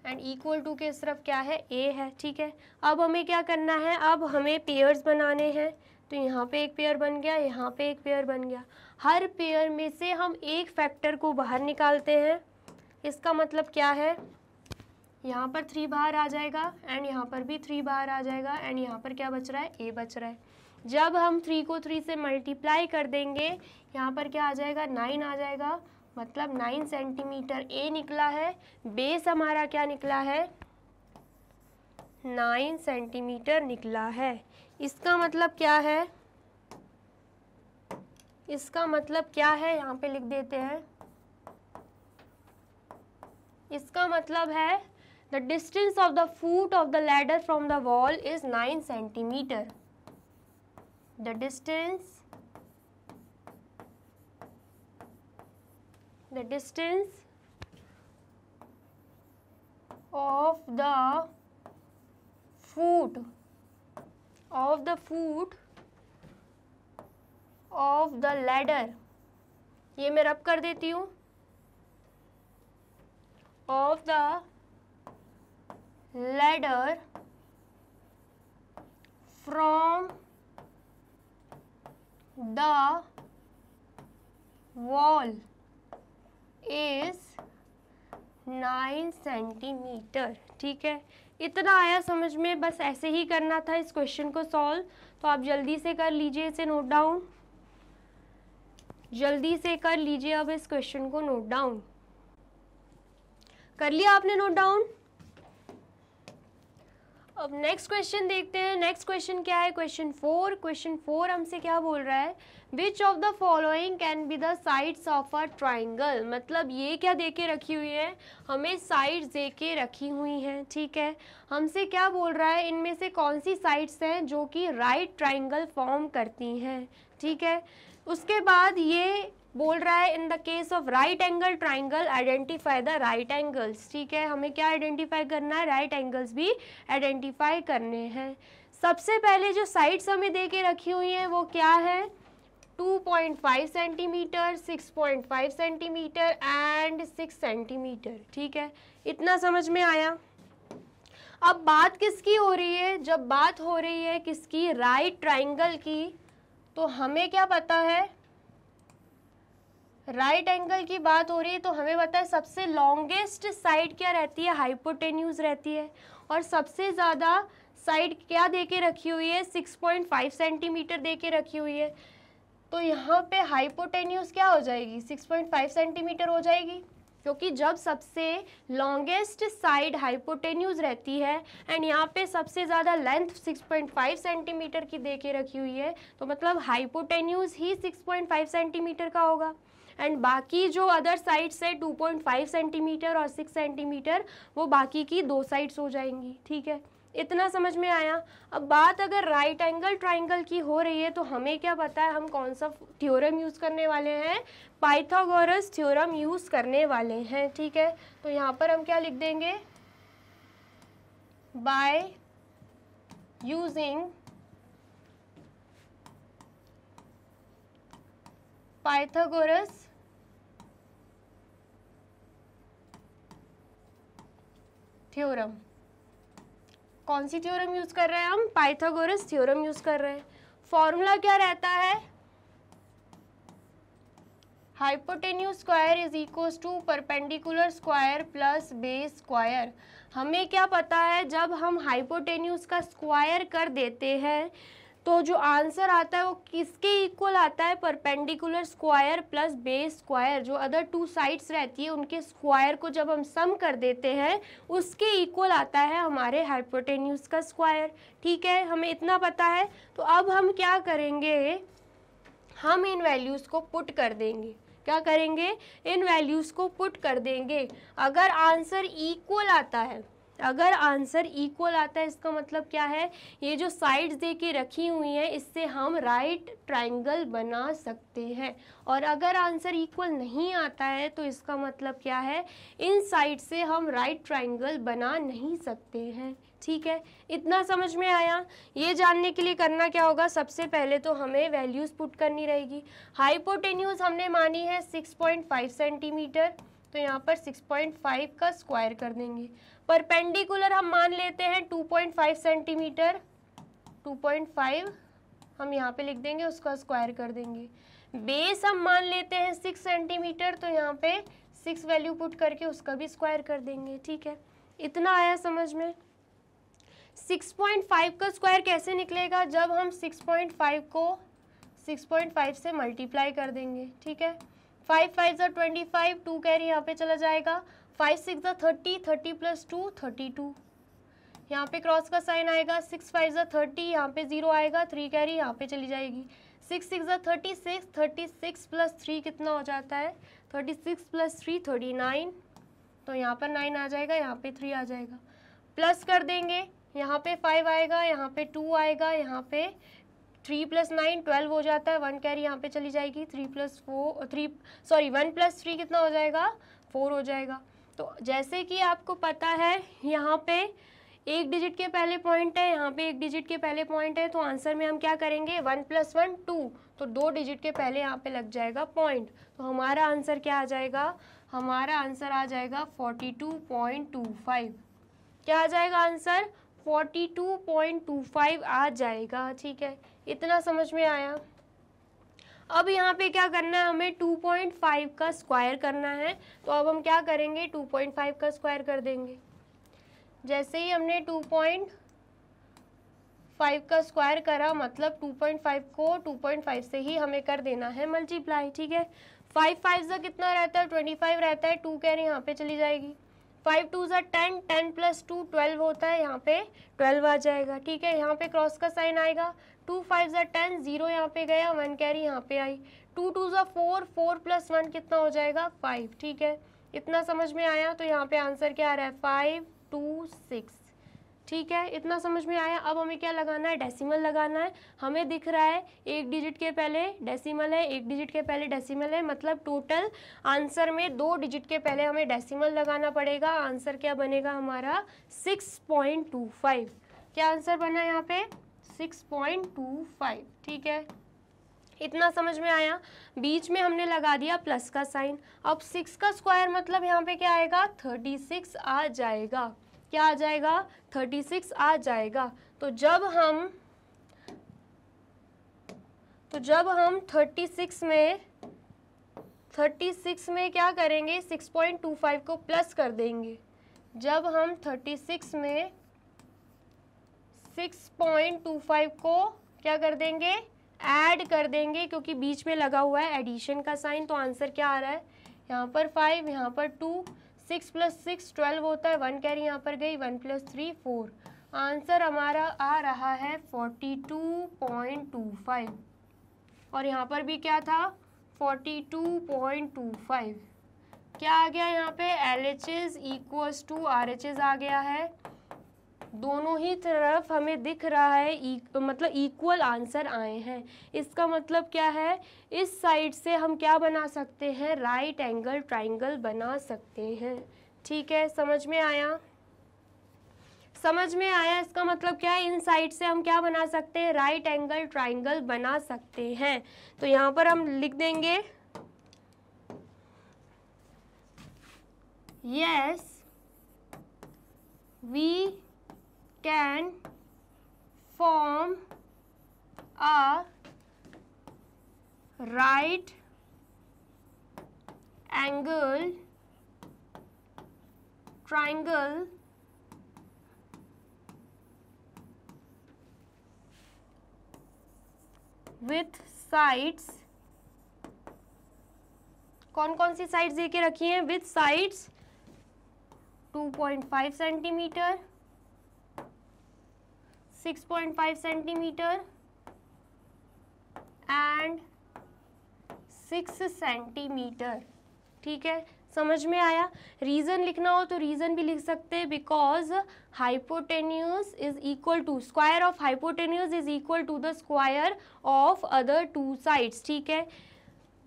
and equal to के सिर्फ तरफ क्या है ए है ठीक है अब हमें क्या करना है अब हमें पेयर्स बनाने हैं तो यहाँ पे एक पेयर बन गया यहाँ पे एक पेयर बन गया हर पेयर में से हम एक फैक्टर को बाहर निकालते हैं इसका मतलब क्या है यहाँ पर थ्री बाहर आ जाएगा एंड यहाँ पर भी थ्री बाहर आ जाएगा एंड यहाँ पर क्या बच रहा है ए बच रहा है जब हम थ्री को थ्री से मल्टीप्लाई कर देंगे यहाँ पर क्या आ जाएगा नाइन आ जाएगा मतलब नाइन सेंटीमीटर ए निकला है बेस हमारा क्या निकला है नाइन सेंटीमीटर निकला है इसका मतलब क्या है इसका मतलब क्या है यहाँ पे लिख देते हैं इसका मतलब है the distance of the foot of the ladder from the wall is nine centimeter the distance the distance of the foot of the foot of the ladder ये मैं रब कर देती हूँ of the ladder from the wall is nine centimeter ठीक है इतना आया समझ में बस ऐसे ही करना था इस क्वेश्चन को सॉल्व तो आप जल्दी से कर लीजिए इसे नोट डाउन जल्दी से कर लीजिए अब इस क्वेश्चन को नोट डाउन कर लिया आपने नोट डाउन अब नेक्स्ट क्वेश्चन देखते हैं नेक्स्ट क्वेश्चन क्या है क्वेश्चन फोर क्वेश्चन फोर हमसे क्या बोल रहा है which of the following can be the sides of a triangle मतलब ये क्या दे के रखी हुई है हमें साइड्स दे के रखी हुई हैं ठीक है हमसे क्या बोल रहा है इनमें से कौन सी साइड्स हैं जो कि राइट ट्राइंगल फॉर्म करती हैं ठीक है उसके बाद ये बोल रहा है in the case of right angle triangle identify the right angles ठीक है हमें क्या आइडेंटिफाई करना है राइट right एंगल्स भी आइडेंटिफाई करने हैं सबसे पहले जो साइड्स हमें दे के रखी हुई हैं वो क्या है 2.5 सेंटीमीटर 6.5 सेंटीमीटर एंड 6 सेंटीमीटर ठीक है इतना समझ में आया अब बात किसकी हो रही है जब बात हो रही है किसकी राइट right ट्राइंगल की तो हमें क्या पता है राइट right एंगल की बात हो रही है तो हमें पता है सबसे लॉन्गेस्ट साइड क्या रहती है हाइपोटेन्यूज रहती है और सबसे ज़्यादा साइड क्या दे के रखी हुई है 6.5 सेंटीमीटर दे के रखी हुई है तो यहाँ पे हाइपोटेन्यूज क्या हो जाएगी 6.5 सेंटीमीटर हो जाएगी क्योंकि जब सबसे लॉन्गेस्ट साइड हाइपोटेन्यूज रहती है एंड यहाँ पे सबसे ज़्यादा लेंथ 6.5 सेंटीमीटर की दे के रखी हुई है तो मतलब हाइपोटेन्यूज ही 6.5 सेंटीमीटर का होगा एंड बाकी जो अदर साइड्स है 2.5 सेंटीमीटर और 6 सेंटीमीटर वो बाकी की दो साइड्स हो जाएंगी ठीक है इतना समझ में आया अब बात अगर राइट एंगल ट्राइंगल की हो रही है तो हमें क्या पता है हम कौन सा थ्योरम यूज़ करने वाले हैं पाइथागोरस थ्योरम यूज़ करने वाले हैं ठीक है तो यहाँ पर हम क्या लिख देंगे बाय यूजिंग पाइथागोरस थ्योरम कौन सी थ्योरम यूज़ कर रहे हैं हम पाइथागोरस थ्योरम यूज़ कर रहे हैं फॉर्मूला क्या रहता है hypotenuse square is equal to perpendicular square plus base square हमें क्या पता है जब हम हाइपोटेन्यूज का स्क्वायर कर देते हैं तो जो आंसर आता है वो किसके इक्वल आता है perpendicular square plus base square जो अदर टू साइड्स रहती है उनके स्क्वायर को जब हम सम कर देते हैं उसके इक्वल आता है हमारे हाइपोटेन्यूस का स्क्वायर ठीक है हमें इतना पता है तो अब हम क्या करेंगे हम इन वैल्यूज़ को पुट कर देंगे क्या करेंगे इन वैल्यूज़ को पुट कर देंगे अगर आंसर इक्वल आता है अगर आंसर इक्वल आता है इसका मतलब क्या है ये जो साइड्स दे के रखी हुई हैं इससे हम राइट ट्राइंगल बना सकते हैं और अगर आंसर इक्वल नहीं आता है तो इसका मतलब क्या है इन साइड से हम राइट ट्राइंगल बना नहीं सकते हैं ठीक है इतना समझ में आया ये जानने के लिए करना क्या होगा सबसे पहले तो हमें वैल्यूज़ पुट करनी रहेगी हाइपोटेन्यूज़ हमने मानी है सिक्स सेंटीमीटर तो यहाँ पर 6.5 का स्क्वायर कर देंगे परपेंडिकुलर हम मान लेते हैं 2.5 सेंटीमीटर 2.5 हम यहाँ पे लिख देंगे उसका स्क्वायर कर देंगे बेस हम मान लेते हैं 6 सेंटीमीटर तो यहाँ पे 6 वैल्यू पुट करके उसका भी स्क्वायर कर देंगे ठीक है इतना आया समझ में 6.5 का स्क्वायर कैसे निकलेगा जब हम 6.5 को 6.5 से मल्टीप्लाई कर देंगे ठीक है फाइव फाइव ज़ा ट्वेंटी फाइव टू कैरी यहाँ पे चला जाएगा फाइव सिक्स ज़ा thirty thirty plus two thirty two यहाँ पे क्रॉस का साइन आएगा सिक्स फाइव ज़ा थर्टी यहाँ पे जीरो आएगा थ्री कैरी यहाँ पे चली जाएगी सिक्स सिक्स ज़ा thirty six thirty six plus three कितना हो जाता है thirty six plus three thirty nine तो यहाँ पर नाइन आ जाएगा यहाँ पे थ्री आ जाएगा प्लस कर देंगे यहाँ पे फाइव आएगा यहाँ पे टू आएगा यहाँ पे थ्री प्लस नाइन ट्वेल्व हो जाता है वन कैरी यहाँ पे चली जाएगी three plus four three sorry one plus three कितना हो जाएगा फोर हो जाएगा तो जैसे कि आपको पता है यहाँ पे एक डिजिट के पहले पॉइंट है यहाँ पे एक डिजिट के पहले पॉइंट है तो आंसर में हम क्या करेंगे वन प्लस वन टू तो दो डिजिट के पहले यहाँ पे लग जाएगा पॉइंट तो हमारा आंसर क्या आ जाएगा हमारा आंसर आ जाएगा forty two point two five क्या आ जाएगा answer forty two point two five आ जाएगा ठीक है इतना समझ में आया अब यहाँ पे क्या करना है हमें 2.5 का स्क्वायर करना है तो अब हम क्या करेंगे 2.5 का स्क्वायर कर देंगे जैसे ही हमने 2.5 का स्क्वायर करा मतलब 2.5 को 2.5 से ही हमें कर देना है मल्टीप्लाई ठीक है फाइव फाइव ज़ा कितना रहता है ट्वेंटी फाइव रहता है टू कैरी यहाँ पे चली जाएगी फाइव टू ज़ा ten ten plus two twelve होता है यहाँ पे ट्वेल्व आ जाएगा ठीक है यहाँ पे क्रॉस का साइन आएगा टू फाइव ज़ा टेन जीरो यहाँ पे गया वन कैरी यहाँ पे आई टू टू ज़ा फोर फोर प्लस वन कितना हो जाएगा फाइव ठीक है इतना समझ में आया तो यहाँ पे आंसर क्या आ रहा है फाइव टू सिक्स ठीक है इतना समझ में आया अब हमें क्या लगाना है डेसिमल लगाना है हमें दिख रहा है एक डिजिट के पहले डेसिमल है एक डिजिट के पहले डेसिमल है मतलब टोटल आंसर में दो डिजिट के पहले हमें डेसिमल लगाना पड़ेगा आंसर क्या बनेगा हमारा सिक्स पॉइंट टू फाइव क्या आंसर बना यहाँ पे 6.25 ठीक है इतना समझ में आया बीच में हमने लगा दिया प्लस का साइन अब सिक्स का स्क्वायर मतलब यहाँ पे क्या आएगा थर्टी सिक्स आ जाएगा क्या आ जाएगा थर्टी सिक्स आ जाएगा तो जब हम तो जब हम थर्टी सिक्स में थर्टी सिक्स में क्या करेंगे सिक्स पॉइंट टू फाइव को प्लस कर देंगे जब हम थर्टी सिक्स में 6.25 को क्या कर देंगे ऐड कर देंगे क्योंकि बीच में लगा हुआ है एडिशन का साइन तो आंसर क्या आ रहा है यहाँ पर फाइव यहाँ पर two six plus six twelve होता है वन कैरी यहाँ पर गई one plus three four answer हमारा आ रहा है forty two point two five और यहाँ पर भी क्या था forty two point two five क्या आ गया यहाँ पे L H S equals to R H S आ गया है दोनों ही तरफ हमें दिख रहा है मतलब इक्वल आंसर आए हैं इसका मतलब क्या है इस साइड से हम क्या बना सकते हैं राइट एंगल ट्राइंगल बना सकते हैं ठीक है समझ में आया समझ में आया इसका मतलब क्या है इन साइड से हम क्या बना सकते हैं राइट एंगल ट्राइंगल बना सकते हैं तो यहाँ पर हम लिख देंगे yes we can form a right angle triangle with sides कौन कौन सी साइड्स देके रखी हैं with sides 2.5 centimeter 6.5 centimeter and 6 centimeter ठीक है समझ में आया रीज़न लिखना हो तो रीज़न भी लिख सकते हैं because hypotenuse is equal to square of hypotenuse is equal to the square of other two sides ठीक है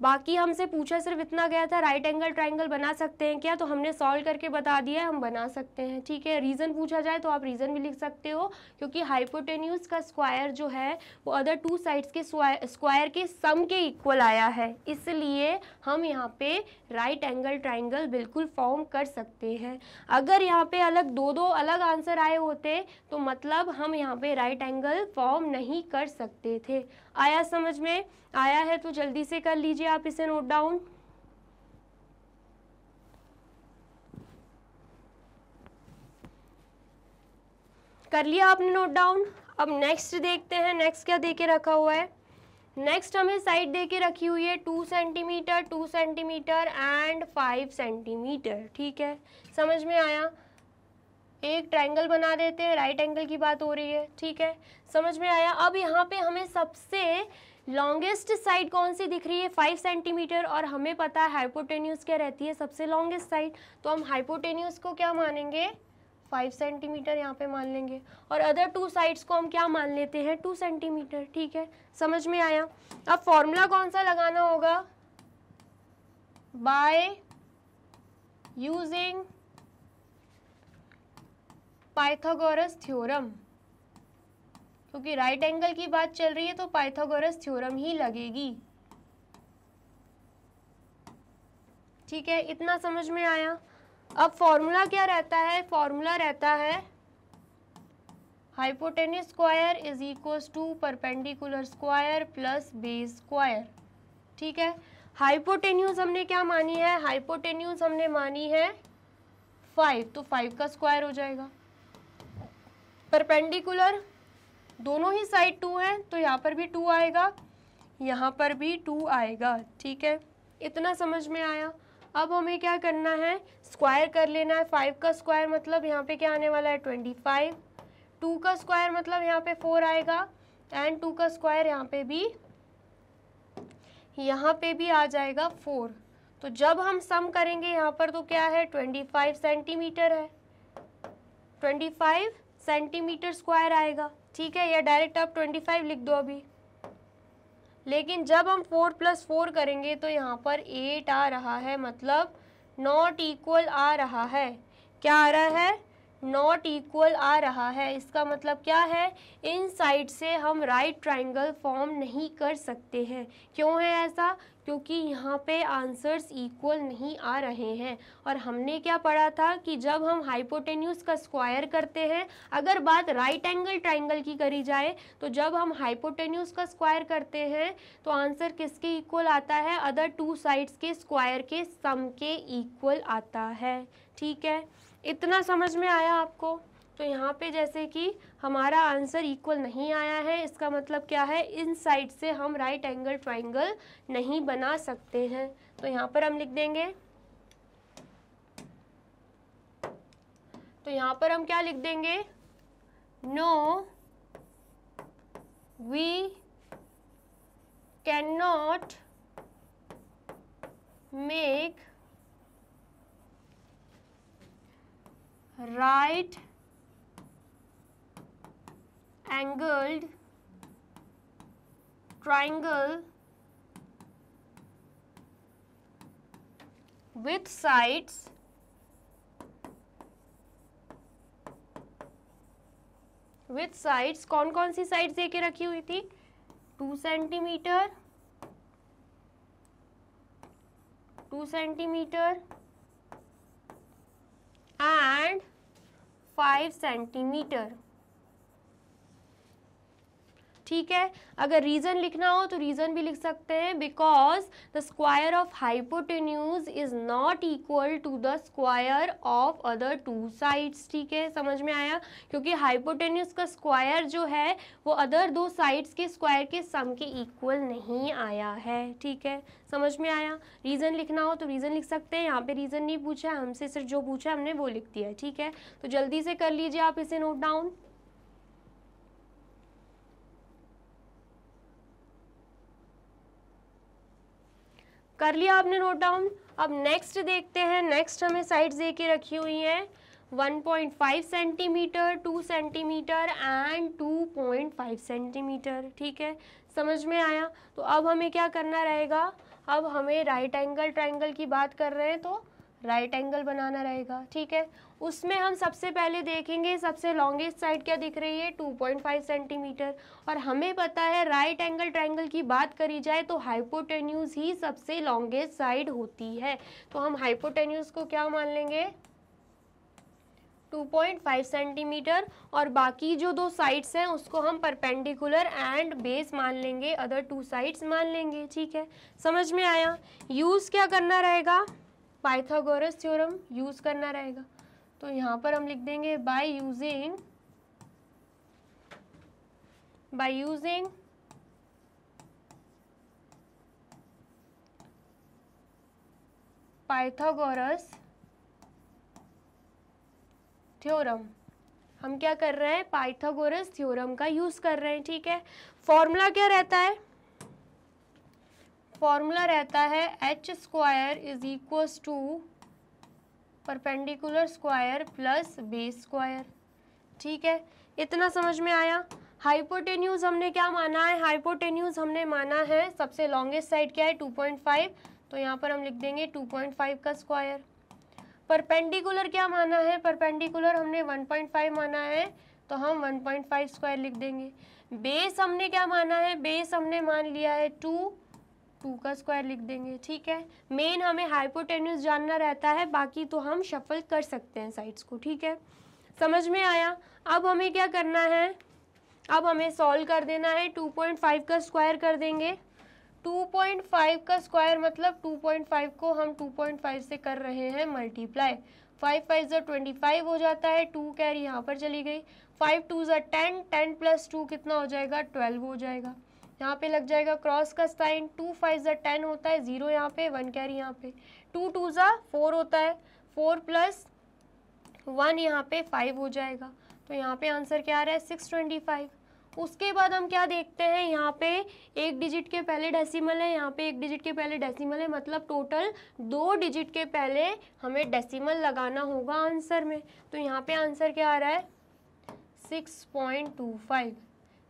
बाकी हमसे पूछा सिर्फ इतना गया था राइट एंगल ट्राइंगल बना सकते हैं क्या तो हमने सॉल्व करके बता दिया है हम बना सकते हैं ठीक है रीज़न पूछा जाए तो आप रीज़न भी लिख सकते हो क्योंकि हाइपोटेन्यूज का स्क्वायर जो है वो अदर टू साइड्स के स्क्वायर के सम के इक्वल आया है इसलिए हम यहाँ पे राइट एंगल ट्राइंगल बिल्कुल फॉर्म कर सकते हैं अगर यहाँ पे अलग दो दो अलग आंसर आए होते तो मतलब हम यहाँ पर राइट एंगल फॉर्म नहीं कर सकते थे आया समझ में आया है तो जल्दी से कर लीजिए आप इसे नोट डाउन कर लिया आपने नोट डाउन अब नेक्स्ट देखते हैं नेक्स्ट क्या दे के रखा हुआ है नेक्स्ट हमें साइड दे के रखी हुई है two centimeter two centimeter and five centimeter ठीक है समझ में आया एक ट्रायंगल बना देते हैं राइट एंगल की बात हो रही है ठीक है समझ में आया अब यहाँ पे हमें सबसे लॉन्गेस्ट साइड कौन सी दिख रही है फाइव सेंटीमीटर और हमें पता है हाइपोटेन्यूस क्या रहती है सबसे लॉन्गेस्ट साइड तो हम हाइपोटेन्यूस को क्या मानेंगे फाइव सेंटीमीटर यहाँ पे मान लेंगे और अदर टू साइड्स को हम क्या मान लेते हैं टू सेंटीमीटर ठीक है समझ में आया अब फॉर्मूला कौन सा लगाना होगा बाय यूजिंग पाइथागोरस थ्योरम क्योंकि राइट एंगल की बात चल रही है तो पाइथागोरस थ्योरम ही लगेगी ठीक है इतना समझ में आया अब फॉर्मूला क्या रहता है फॉर्मूला रहता है hypotenuse square is equal to perpendicular square plus base square ठीक है हाइपोटेन्यूज हमने क्या मानी है हाइपोटेन्यूज हमने मानी है फाइव तो फाइव का स्क्वायर हो जाएगा परपेंडिकुलर दोनों ही साइड टू हैं तो यहाँ पर भी टू आएगा यहाँ पर भी टू आएगा ठीक है इतना समझ में आया अब हमें क्या करना है स्क्वायर कर लेना है फाइव का स्क्वायर मतलब यहाँ पे क्या आने वाला है ट्वेंटी फाइव टू का स्क्वायर मतलब यहाँ पे फोर आएगा एंड टू का स्क्वायर यहाँ पे भी यहाँ पे भी आ जाएगा फोर तो जब हम सम करेंगे यहाँ पर तो क्या है ट्वेंटी फाइव सेंटीमीटर है ट्वेंटी फाइव सेंटीमीटर स्क्वायर आएगा ठीक है या डायरेक्ट आप ट्वेंटी फाइव लिख दो अभी लेकिन जब हम फोर प्लस फोर करेंगे तो यहाँ पर एट आ रहा है मतलब नॉट इक्वल आ रहा है क्या आ रहा है नॉट इक्वल आ रहा है इसका मतलब क्या है इन साइड से हम राइट ट्राइंगल फॉर्म नहीं कर सकते हैं क्यों है ऐसा क्योंकि यहाँ पे आंसर्स इक्वल नहीं आ रहे हैं और हमने क्या पढ़ा था कि जब हम हाइपोटेन्यूज का स्क्वायर करते हैं अगर बात राइट एंगल ट्राइंगल की करी जाए तो जब हम हाइपोटेन्यूज का स्क्वायर करते हैं तो आंसर किसके इक्वल आता है अदर टू साइड्स के स्क्वायर के सम के इक्वल आता है ठीक है इतना समझ में आया आपको तो यहाँ पे जैसे कि हमारा आंसर इक्वल नहीं आया है इसका मतलब क्या है इन साइड से हम राइट एंगल ट्राइंगल नहीं बना सकते हैं तो यहाँ पर हम लिख देंगे तो यहाँ पर हम क्या लिख देंगे no we can not make right angled triangle with sides with sides कौन कौन सी साइड दे के रखी हुई थी two centimeter two centimeter 5 centimeter. ठीक है अगर रीज़न लिखना हो तो रीज़न भी लिख सकते हैं because the square of hypotenuse is not equal to the square of other two sides ठीक है समझ में आया क्योंकि हाइपोटेन्यूज का स्क्वायर जो है वो अदर दो साइड्स के स्क्वायर के सम के इक्वल नहीं आया है ठीक है समझ में आया रीज़न लिखना हो तो रीज़न लिख सकते हैं यहाँ पे रीज़न नहीं पूछा हमसे सिर्फ जो पूछा हमने वो लिख दिया ठीक है तो जल्दी से कर लीजिए आप इसे नोट डाउन कर लिया आपने नोट डाउन अब नेक्स्ट देखते हैं नेक्स्ट हमें साइड्स दे के रखी हुई हैं 1.5 सेंटीमीटर 2 सेंटीमीटर एंड 2.5 सेंटीमीटर ठीक है समझ में आया तो अब हमें क्या करना रहेगा अब हमें राइट एंगल ट्राइंगल की बात कर रहे हैं तो राइट एंगल बनाना रहेगा ठीक है उसमें हम सबसे पहले देखेंगे सबसे लॉन्गेस्ट साइड क्या दिख रही है 2.5 सेंटीमीटर और हमें पता है राइट एंगल ट्रायंगल की बात करी जाए तो हाइपोटेन्यूज ही सबसे लॉन्गेस्ट साइड होती है तो हम हाइपोटेन्यूज को क्या मान लेंगे 2.5 सेंटीमीटर और बाकी जो दो साइड्स हैं उसको हम परपेंडिकुलर एंड बेस मान लेंगे अदर टू साइड्स मान लेंगे ठीक है समझ में आया यूज़ क्या करना रहेगा पाइथागोरस थ्योरम यूज़ करना रहेगा तो यहाँ पर हम लिख देंगे by using by using Pythagoras theorem हम क्या कर रहे हैं पाइथागोरस थ्योरम का यूज़ कर रहे हैं ठीक है फॉर्मूला क्या रहता है फॉर्मूला रहता है H square is equals to perpendicular square plus base square ठीक है इतना समझ में आया हाइपोटेन्यूज हमने क्या माना है हाइपोटेन्यूज हमने माना है सबसे लॉन्गेस्ट साइड क्या है 2.5 तो यहाँ पर हम लिख देंगे 2.5 का स्क्वायर परपेंडिकुलर क्या माना है परपेंडिकुलर हमने 1.5 माना है तो हम 1.5 स्क्वायर लिख देंगे बेस हमने क्या माना है बेस हमने मान लिया है टू टू का स्क्वायर लिख देंगे ठीक है मेन हमें हाइपोटेन्यूज जानना रहता है बाकी तो हम शफल कर सकते हैं साइड्स को ठीक है समझ में आया अब हमें क्या करना है अब हमें सॉल्व कर देना है 2.5 का स्क्वायर कर देंगे 2.5 का स्क्वायर मतलब 2.5 को हम 2.5 से कर रहे हैं मल्टीप्लाई फाइव फाइव जो ट्वेंटी फाइव हो जाता है टू कैर यहाँ पर चली गई फाइव टू ज़ा टेन टेन प्लस टू कितना हो जाएगा ट्वेल्व हो जाएगा यहाँ पे लग जाएगा क्रॉस का साइन टू फाइव ज़ा टेन होता है ज़ीरो यहाँ पे वन कैरी यहाँ पे टू टू ज़ा फोर होता है फोर प्लस वन यहाँ पे फाइव हो जाएगा तो यहाँ पे आंसर क्या आ रहा है सिक्स ट्वेंटी फाइव उसके बाद हम क्या देखते हैं यहाँ पे एक डिजिट के पहले डेसिमल है यहाँ पे एक डिजिट के पहले डेसिमल है मतलब टोटल दो डिजिट के पहले हमें डेसिमल लगाना होगा आंसर में तो यहाँ पे आंसर क्या आ रहा है सिक्स पॉइंट टू फाइव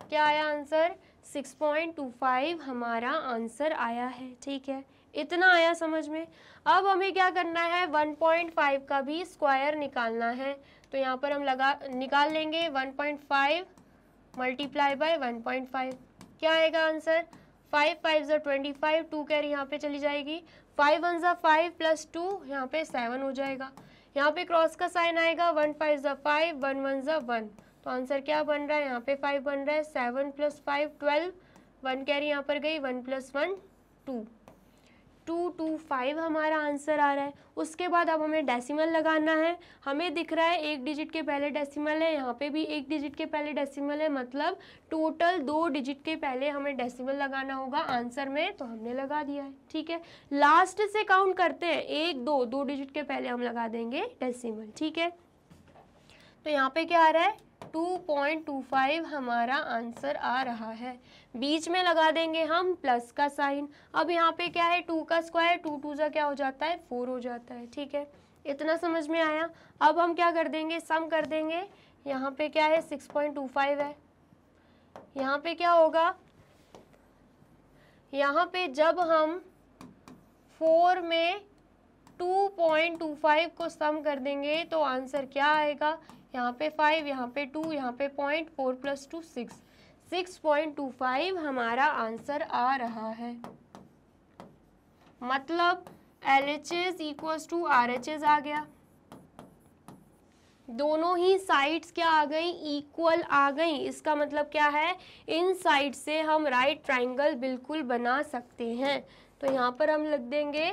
क्या आया आंसर 6.25 हमारा आंसर आया है ठीक है इतना आया समझ में अब हमें क्या करना है 1.5 का भी स्क्वायर निकालना है तो यहाँ पर हम लगा निकाल लेंगे 1.5 मल्टीप्लाई बाय फाइव क्या आएगा आंसर फाइव फाइव ज़ा ट्वेंटी फाइव टू कैर यहाँ पर चली जाएगी फाइव वन ज़ा फाइव प्लस टू यहाँ पे सेवन हो जाएगा यहाँ पे क्रॉस का साइन आएगा वन फाइव ज़ा फाइव वन वन ज़ा वन तो आंसर क्या बन रहा है यहाँ पे फाइव बन रहा है seven plus five twelve one carry यहाँ पर गई one plus one two two two five हमारा आंसर आ रहा है उसके बाद अब हमें डेसिमल लगाना है हमें दिख रहा है एक डिजिट के पहले डेसिमल है यहाँ पे भी एक डिजिट के पहले डेसिमल है मतलब टोटल दो डिजिट के पहले हमें डेसिमल लगाना होगा आंसर में तो हमने लगा दिया है ठीक है लास्ट से काउंट करते हैं एक दो दो डिजिट के पहले हम लगा देंगे डेसीमल ठीक है तो यहाँ पे क्या आ रहा है 2.25 हमारा आंसर आ रहा है बीच में लगा देंगे हम प्लस का साइन अब यहाँ पे क्या है टू का स्क्वायर टू टू जो क्या हो जाता है फोर हो जाता है ठीक है इतना समझ में आया अब हम क्या कर देंगे सम कर देंगे यहाँ पे क्या है 6.25 है यहाँ पे क्या होगा यहाँ पे जब हम फोर में 2.25 को सम कर देंगे तो आंसर क्या आएगा यहाँ पे फाइव यहाँ पे टू यहाँ पे point four plus two six six point two five हमारा आंसर आ रहा है मतलब L H S equals to R H S आ गया दोनों ही साइड्स क्या आ गई इक्वल आ गई इसका मतलब क्या है इन साइड से हम राइट ट्राइंगल बिल्कुल बना सकते हैं तो यहाँ पर हम लग देंगे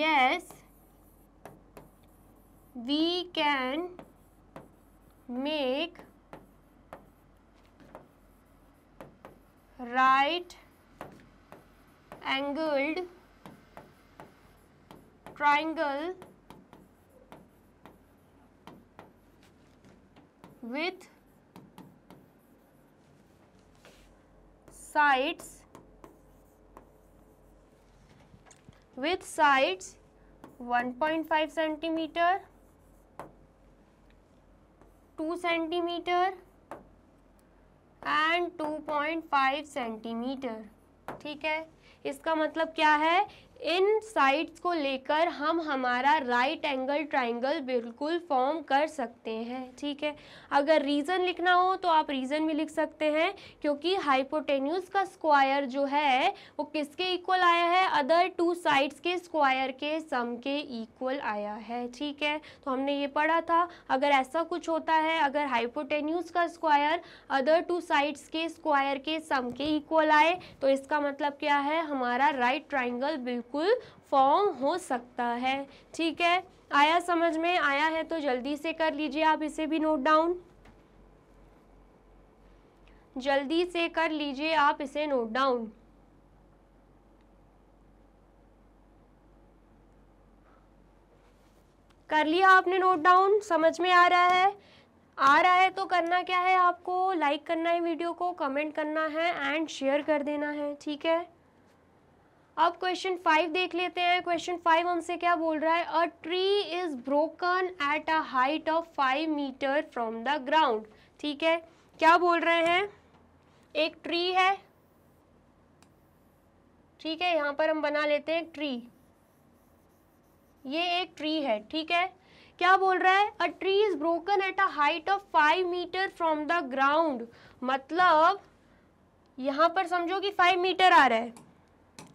yes we can make right angled triangle with sides with sides 1.5 centimeter two centimeter and two point five centimeter ठीक है इसका मतलब क्या है इन साइड्स को लेकर हम हमारा राइट एंगल ट्राइंगल बिल्कुल फॉर्म कर सकते हैं ठीक है अगर रीज़न लिखना हो तो आप रीज़न भी लिख सकते हैं क्योंकि हाइपोटेन्यूज का स्क्वायर जो है वो किसके इक्वल आया है अदर टू साइड्स के स्क्वायर के सम के इक्वल आया है ठीक है तो हमने ये पढ़ा था अगर ऐसा कुछ होता है अगर हाइपोटेन्यूज का स्क्वायर अदर टू साइड्स के स्क्वायर के सम के इक्वल आए तो इसका मतलब क्या है हमारा राइट ट्राइंगल बिल्कुल बिल्कुल फॉर्म हो सकता है ठीक है आया समझ में आया है तो जल्दी से कर लीजिए आप इसे भी नोट डाउन जल्दी से कर लीजिए आप इसे नोट डाउन कर लिया आपने नोट डाउन समझ में आ रहा है आ रहा है तो करना क्या है आपको लाइक करना है वीडियो को कमेंट करना है एंड शेयर कर देना है ठीक है अब क्वेश्चन फाइव देख लेते हैं क्वेश्चन फाइव हमसे क्या बोल रहा है a tree is broken at a height of five meter from the ground ठीक है क्या बोल रहे हैं एक ट्री है ठीक है यहाँ पर हम बना लेते हैं ट्री ये एक ट्री है ठीक है क्या बोल रहा है a tree is broken at a height of five meter from the ground मतलब यहाँ पर समझो कि फाइव मीटर आ रहा है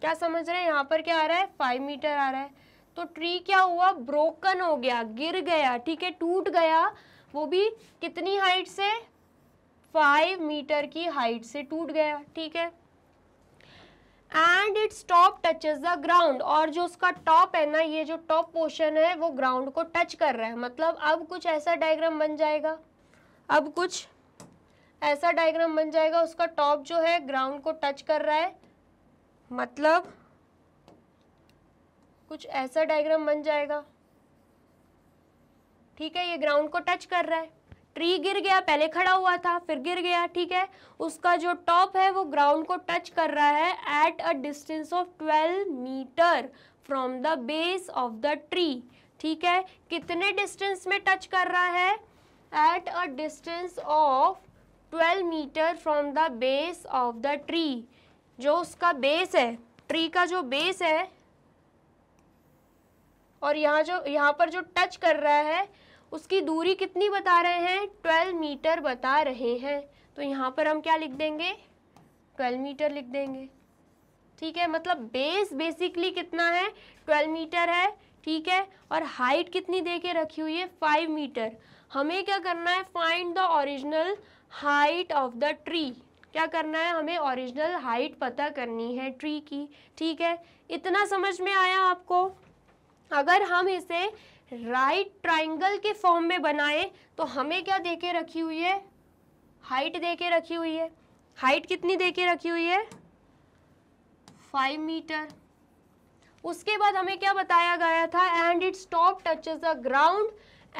क्या समझ रहे हैं यहाँ पर क्या आ रहा है फाइव मीटर आ रहा है तो ट्री क्या हुआ ब्रोकन हो गया गिर गया ठीक है टूट गया वो भी कितनी हाइट से फाइव मीटर की हाइट से टूट गया ठीक है and it's top touches the ground और जो उसका टॉप है ना ये जो टॉप पोर्शन है वो ग्राउंड को टच कर रहा है मतलब अब कुछ ऐसा डायग्राम बन जाएगा अब कुछ ऐसा डायग्राम बन जाएगा उसका टॉप जो है ग्राउंड को टच कर रहा है मतलब कुछ ऐसा डायग्राम बन जाएगा ठीक है ये ग्राउंड को टच कर रहा है ट्री गिर गया पहले खड़ा हुआ था फिर गिर गया ठीक है उसका जो टॉप है वो ग्राउंड को टच कर रहा है at a distance of 12 meter from the base of the tree ठीक है कितने डिस्टेंस में टच कर रहा है at a distance of 12 meter from the base of the tree जो उसका बेस है ट्री का जो बेस है और यहाँ जो यहाँ पर जो टच कर रहा है उसकी दूरी कितनी बता रहे हैं ट्वेल्व मीटर बता रहे हैं तो यहाँ पर हम क्या लिख देंगे ट्वेल्व मीटर लिख देंगे ठीक है मतलब बेस बेसिकली कितना है ट्वेल्व मीटर है ठीक है और हाइट कितनी दे के रखी हुई है फाइव मीटर हमें क्या करना है find the original height of the tree क्या करना है हमें ओरिजिनल हाइट पता करनी है ट्री की ठीक है इतना समझ में आया आपको अगर हम इसे राइट ट्राइंगल के फॉर्म में बनाए तो हमें क्या दे के रखी हुई है हाइट दे के रखी हुई है हाइट कितनी दे के रखी हुई है फाइव मीटर उसके बाद हमें क्या बताया गया था and it stop touches the ground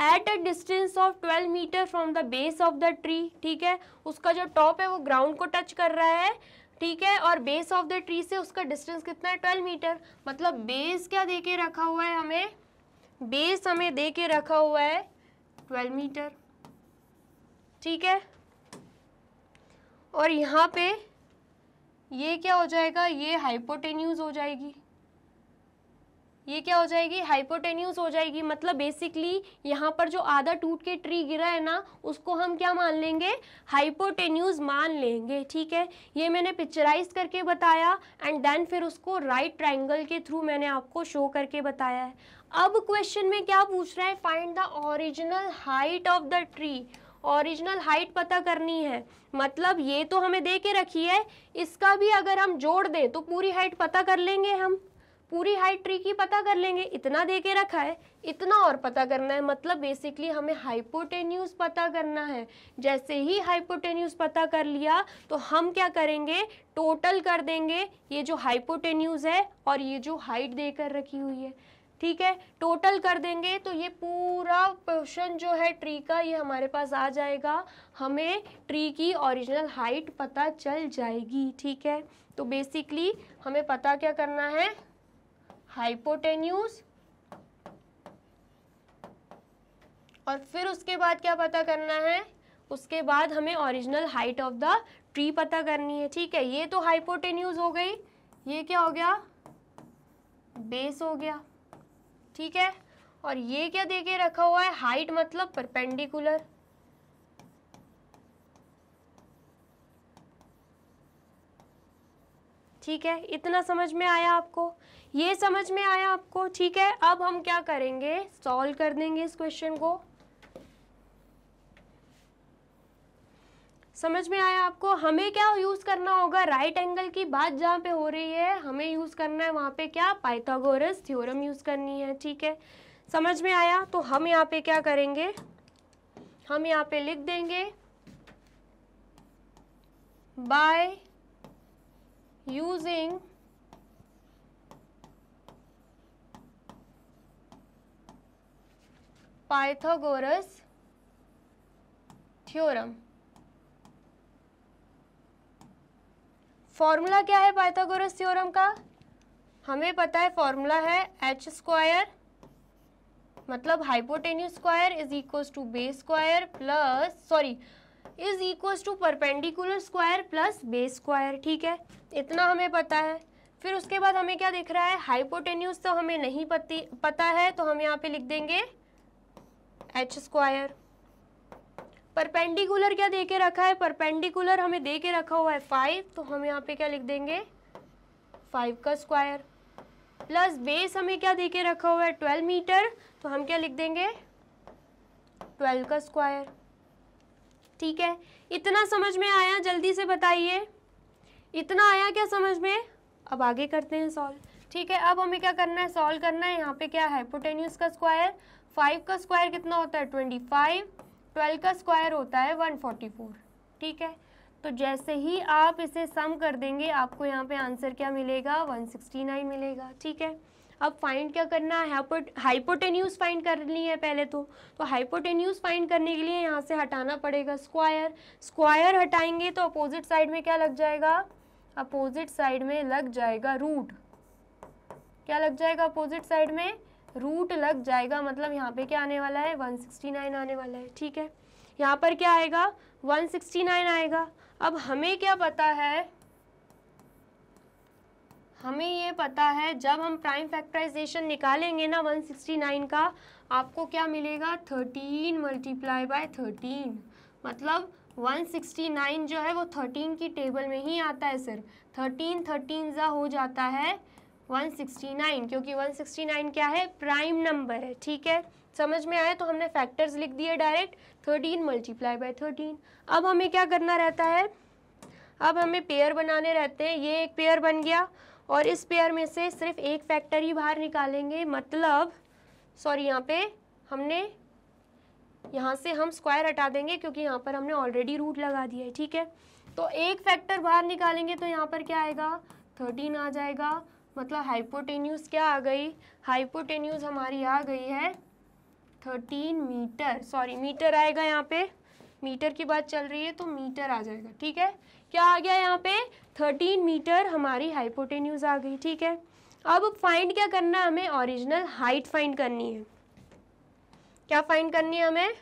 at a distance of 12 meter from the base of the tree ठीक है उसका जो टॉप है वो ग्राउंड को टच कर रहा है ठीक है और बेस ऑफ द ट्री से उसका डिस्टेंस कितना है 12 मीटर मतलब बेस क्या दे के रखा हुआ है हमें बेस हमें दे के रखा हुआ है 12 मीटर ठीक है और यहाँ पे ये क्या हो जाएगा ये हाइपोटेन्यूज हो जाएगी ये क्या हो जाएगी हाइपोटेन्यूज हो जाएगी मतलब बेसिकली यहाँ पर जो आधा टूट के ट्री गिरा है ना उसको हम क्या मान लेंगे हाइपोटेन्यूज मान लेंगे ठीक है ये मैंने पिक्चराइज करके बताया एंड देन फिर उसको राइट right ट्राइंगल के थ्रू मैंने आपको शो करके बताया है अब क्वेश्चन में क्या पूछ रहा है find the original height of the tree original height पता करनी है मतलब ये तो हमें दे के रखी है इसका भी अगर हम जोड़ दें तो पूरी हाइट पता कर लेंगे हम पूरी हाइट ट्री की पता कर लेंगे इतना दे के रखा है इतना और पता करना है मतलब बेसिकली हमें हाइपोटेन्यूज पता करना है जैसे ही हाइपोटेन्यूज पता कर लिया तो हम क्या करेंगे टोटल कर देंगे ये जो हाइपोटेन्यूज है और ये जो हाइट दे कर रखी हुई है ठीक है टोटल कर देंगे तो ये पूरा पोर्शन जो है ट्री का ये हमारे पास आ जाएगा हमें ट्री की ओरिजिनल हाइट पता चल जाएगी ठीक है तो बेसिकली हमें पता क्या करना है हाइपोटेन्यूज और फिर उसके बाद क्या पता करना है उसके बाद हमें original height of the tree पता करनी है ठीक है ये तो हाइपोटेन्यूज हो गई ये क्या हो गया बेस हो गया ठीक है और ये क्या देखे रखा हुआ है हाइट मतलब परपेंडिकुलर ठीक है इतना समझ में आया आपको ये समझ में आया आपको ठीक है अब हम क्या करेंगे सॉल्व कर देंगे इस क्वेश्चन को समझ में आया आपको हमें क्या यूज़ करना होगा राइट एंगल की बात जहां पे हो रही है हमें यूज़ करना है वहां पे क्या पाइथागोरस थ्योरम यूज़ करनी है ठीक है समझ में आया तो हम यहाँ पे क्या करेंगे हम यहाँ पे लिख देंगे by using Pythagoras theorem formula क्या है पाइथागोरस थ्योरम का हमें पता है फॉर्मूला है एच स्क्वायर मतलब hypotenuse square is equals to base square plus sorry is equal to perpendicular square plus base square ठीक है इतना हमें पता है फिर उसके बाद हमें क्या दिख रहा है हाइपोटेन्यूस तो हमें नहीं पती पता है तो हम यहाँ पे लिख देंगे एच स्क्वायर परपेंडिकुलर क्या दे के रखा है परपेंडिकुलर हमें दे के रखा हुआ है फाइव तो हम यहाँ पे क्या लिख देंगे फाइव का स्क्वायर प्लस बेस हमें क्या दे के रखा हुआ है ट्वेल्व मीटर तो हम क्या लिख देंगे ट्वेल्व का स्क्वायर ठीक है इतना समझ में आया जल्दी से बताइए इतना आया क्या समझ में अब आगे करते हैं सॉल्व ठीक है अब हमें क्या करना है सॉल्व करना है यहाँ पे क्या है पोटेनियस का स्क्वायर फाइव का स्क्वायर कितना होता है ट्वेंटी फाइव ट्वेल्व का स्क्वायर होता है वन फोर्टी फोर ठीक है तो जैसे ही आप इसे सम कर देंगे आपको यहाँ पे आंसर क्या मिलेगा वन सिक्सटी नाइन मिलेगा ठीक है अब फाइंड क्या करना है हाइपोटेन्यूज फाइंड करनी है पहले तो तो हाइपोटेन्यूज फाइंड करने के लिए यहाँ से हटाना पड़ेगा स्क्वायर स्क्वायर हटाएंगे तो अपोजिट साइड में क्या लग जाएगा अपोजिट साइड में लग जाएगा रूट क्या लग जाएगा अपोजिट साइड में रूट लग जाएगा मतलब यहाँ पे क्या आने वाला है 169 आने वाला है ठीक है यहाँ पर क्या आएगा 169 आएगा अब हमें क्या पता है हमें ये पता है जब हम प्राइम फैक्टराइजेशन निकालेंगे ना 169 का आपको क्या मिलेगा 13 मल्टीप्लाई बाय 13 मतलब 169 जो है वो 13 की टेबल में ही आता है सर 13 13 जा हो जाता है 169 क्योंकि 169 क्या है प्राइम नंबर है ठीक है समझ में आया तो हमने फैक्टर्स लिख दिए डायरेक्ट 13 मल्टीप्लाई बाय 13 अब हमें क्या करना रहता है अब हमें पेयर बनाने रहते हैं ये एक पेयर बन गया और इस पेयर में से सिर्फ एक फैक्टर ही बाहर निकालेंगे मतलब सॉरी यहाँ पे हमने यहाँ से हम स्क्वायर हटा देंगे क्योंकि यहाँ पर हमने ऑलरेडी रूट लगा दिया है ठीक है तो एक फैक्टर बाहर निकालेंगे तो यहाँ पर क्या आएगा थर्टीन आ जाएगा मतलब हाइपोटेन्यूज क्या आ गई हाइपोटेन्यूज हमारी आ गई है थर्टीन मीटर सॉरी मीटर आएगा यहाँ पे मीटर की बात चल रही है तो मीटर आ जाएगा ठीक है क्या आ गया यहाँ पे थर्टीन मीटर हमारी हाइपोटेन्यूज आ गई ठीक है अब फाइंड क्या करना है हमें ओरिजिनल हाइट फाइंड करनी है क्या फाइंड करनी है हमें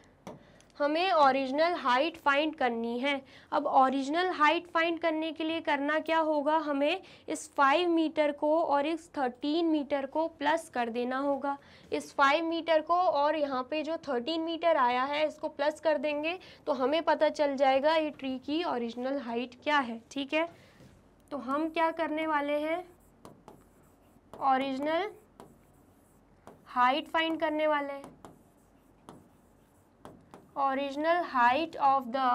हमें ओरिजिनल हाइट फाइंड करनी है अब ओरिजिनल हाइट फाइंड करने के लिए करना क्या होगा हमें इस फाइव मीटर को और इस थर्टीन मीटर को प्लस कर देना होगा इस फाइव मीटर को और यहाँ पे जो थर्टीन मीटर आया है इसको प्लस कर देंगे तो हमें पता चल जाएगा ये ट्री की ओरिजिनल हाइट क्या है ठीक है तो हम क्या करने वाले हैं ओरिजिनल हाइट फाइंड करने वाले हैं original height of the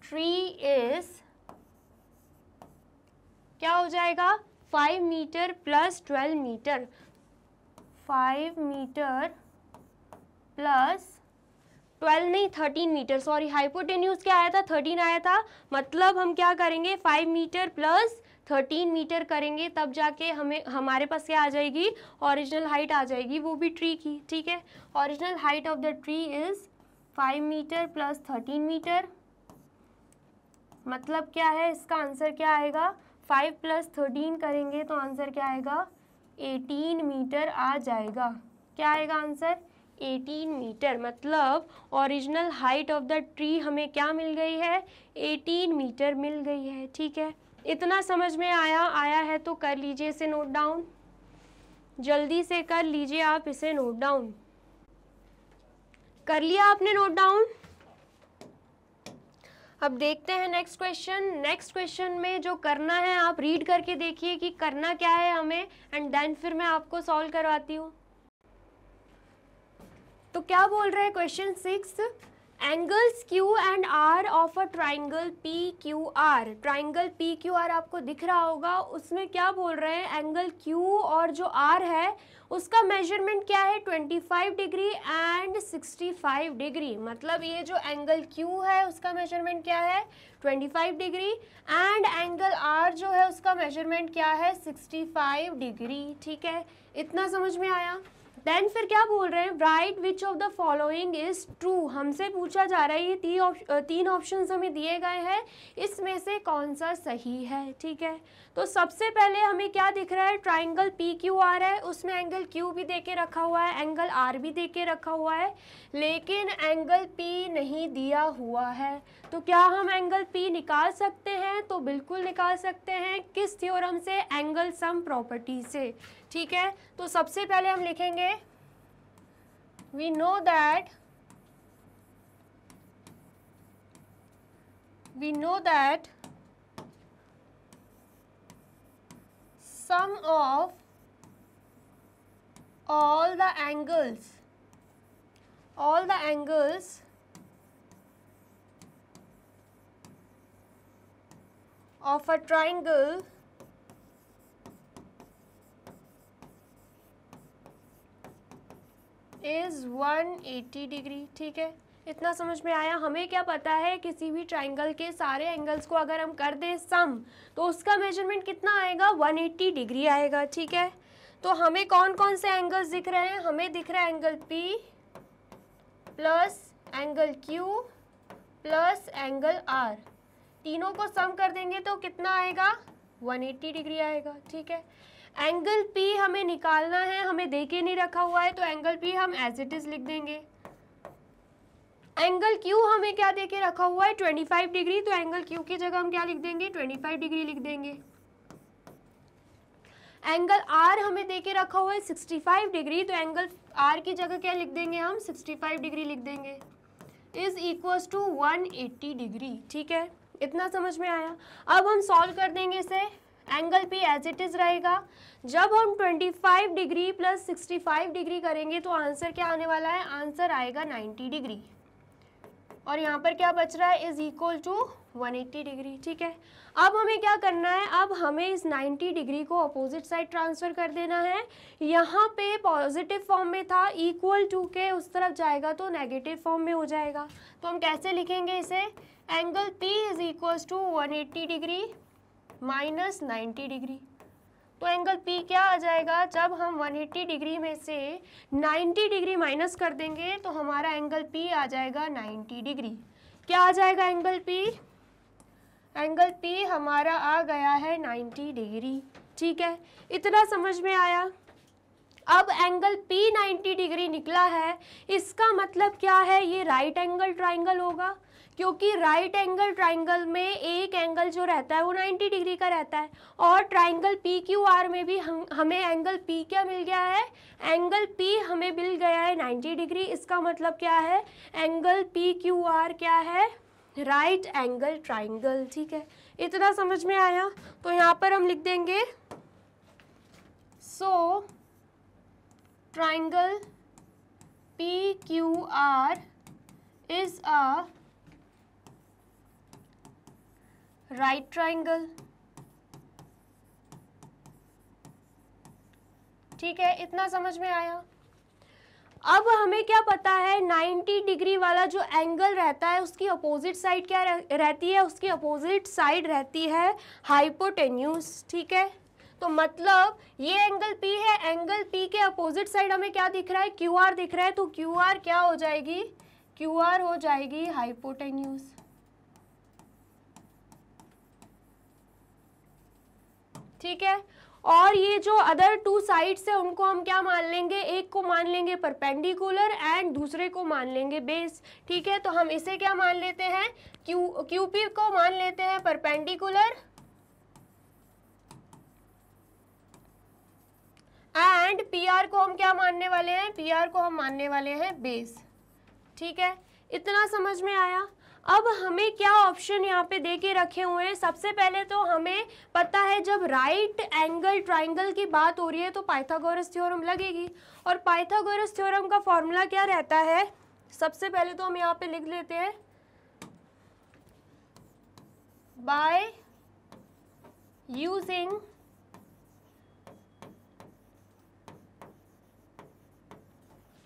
tree is क्या हो जाएगा 5 metre plus 12 metre 5 metre plus 12 नहीं 13 मीटर सॉरी हाइपोटेन्यूज क्या आया था 13 आया था मतलब हम क्या करेंगे 5 मीटर प्लस थर्टीन मीटर करेंगे तब जाके हमें हमारे पास क्या आ जाएगी ओरिजिनल हाइट आ जाएगी वो भी ट्री की ठीक है original height of the tree is five metre plus thirteen metre मतलब क्या है इसका आंसर क्या आएगा फाइव प्लस थर्टीन करेंगे तो आंसर क्या आएगा एटीन मीटर आ जाएगा क्या आएगा आंसर एटीन मीटर मतलब original height of the tree हमें क्या मिल गई है एटीन मीटर मिल गई है ठीक है इतना समझ में आया आया है तो कर लीजिए इसे नोट डाउन जल्दी से कर लीजिए आप इसे नोट डाउन कर लिया आपने नोट डाउन अब देखते हैं नेक्स्ट क्वेश्चन नेक्स्ट क्वेश्चन में जो करना है आप रीड करके देखिए कि करना क्या है हमें एंड देन फिर मैं आपको सॉल्व करवाती हूँ तो क्या बोल रहे हैं question six angles Q and R of a triangle P Q R triangle P Q R आपको दिख रहा होगा उसमें क्या बोल रहे हैं एंगल क्यू और जो आर है उसका मेजरमेंट क्या है 25 डिग्री एंड 65 डिग्री मतलब ये जो एंगल क्यू है उसका मेजरमेंट क्या है 25 डिग्री एंड एंगल आर जो है उसका मेजरमेंट क्या है 65 डिग्री ठीक है इतना समझ में आया देन फिर क्या बोल रहे हैं right which of the following is true हमसे पूछा जा रहा है ये ती तीन ऑप्शन हमें दिए गए हैं इसमें से कौन सा सही है ठीक है तो सबसे पहले हमें क्या दिख रहा है ट्राइंगल पी क्यू आर है उसमें एंगल क्यू भी दे के रखा हुआ है एंगल आर भी दे के रखा हुआ है लेकिन एंगल पी नहीं दिया हुआ है तो क्या हम एंगल पी निकाल सकते हैं तो बिल्कुल निकाल सकते हैं किस थ्योरम से एंगल सम प्रॉपर्टी से ठीक है तो सबसे पहले हम लिखेंगे we know that we know that sum of all the angles all the angles of a triangles is 180 degree ठीक है इतना समझ में आया हमें क्या पता है किसी भी ट्राइंगल के सारे एंगल्स को अगर हम कर दें सम तो उसका मेजरमेंट कितना आएगा 180 डिग्री आएगा ठीक है तो हमें कौन कौन से एंगल्स दिख रहे हैं हमें दिख रहा है angle P plus angle Q plus angle R तीनों को सम कर देंगे तो कितना आएगा 180 डिग्री आएगा ठीक है एंगल पी हमें निकालना है हमें दे के नहीं रखा हुआ है तो एंगल पी हम एज इट इज़ लिख देंगे एंगल क्यू हमें क्या दे के रखा हुआ है 25 डिग्री तो एंगल क्यू की जगह हम क्या लिख देंगे 25 डिग्री लिख देंगे एंगल आर हमें दे के रखा हुआ है 65 डिग्री तो एंगल आर की जगह क्या लिख देंगे हम 65 डिग्री लिख देंगे इज़ इक्वल्स टू 180 डिग्री ठीक है इतना समझ में आया अब हम सॉल्व कर देंगे इसे angle P as it is रहेगा जब हम 25 डिग्री प्लस 65 डिग्री करेंगे तो आंसर क्या आने वाला है आंसर आएगा 90 डिग्री और यहाँ पर क्या बच रहा है इज इक्वल टू 180 डिग्री ठीक है अब हमें क्या करना है अब हमें इस 90 डिग्री को अपोजिट साइड ट्रांसफ़र कर देना है यहाँ पे पॉजिटिव फॉर्म में था इक्वल टू के उस तरफ जाएगा तो नेगेटिव फॉर्म में हो जाएगा तो हम कैसे लिखेंगे इसे angle P is equal to 180 degree minus ninety degree तो एंगल पी क्या आ जाएगा जब हम 180 डिग्री में से 90 डिग्री माइनस कर देंगे तो हमारा एंगल पी आ जाएगा 90 डिग्री क्या आ जाएगा एंगल पी एंगल पी हमारा आ गया है 90 डिग्री ठीक है इतना समझ में आया अब एंगल पी 90 डिग्री निकला है इसका मतलब क्या है ये राइट एंगल ट्राइंगल होगा क्योंकि राइट एंगल ट्राइंगल में एक एंगल जो रहता है वो 90 डिग्री का रहता है और ट्राइंगल पी क्यू आर में भी हम हमें एंगल पी क्या मिल गया है एंगल पी हमें मिल गया है 90 डिग्री इसका मतलब क्या है एंगल पी क्यू आर क्या है राइट एंगल ट्राइंगल ठीक है इतना समझ में आया तो यहाँ पर हम लिख देंगे so triangle P Q R is a right triangle ठीक है इतना समझ में आया अब हमें क्या पता है 90 डिग्री वाला जो एंगल रहता है उसकी अपोजिट साइड क्या रहती है उसकी अपोजिट साइड रहती है हाइपोटेन्यूस ठीक है तो मतलब ये एंगल P है एंगल P के अपोजिट साइड हमें क्या दिख रहा है QR दिख रहा है तो QR क्या हो जाएगी QR हो जाएगी हाइपोटेन्यूस ठीक है और ये जो अदर टू साइड्स है उनको हम क्या मान लेंगे एक को मान लेंगे परपेंडिकुलर एंड दूसरे को मान लेंगे बेस ठीक है तो हम इसे क्या मान लेते हैं क्यू क्यूपी को मान लेते हैं परपेंडिकुलर एंड आर को हम क्या मानने वाले हैं आर को हम मानने वाले हैं बेस ठीक है इतना समझ में आया अब हमें क्या ऑप्शन यहाँ पे दे के रखे हुए हैं सबसे पहले तो हमें पता है जब राइट एंगल ट्राइंगल की बात हो रही है तो पाइथागोरस थ्योरम लगेगी और पाइथागोरस थ्योरम का फॉर्मूला क्या रहता है सबसे पहले तो हम यहाँ पे लिख लेते हैं बाय यूजिंग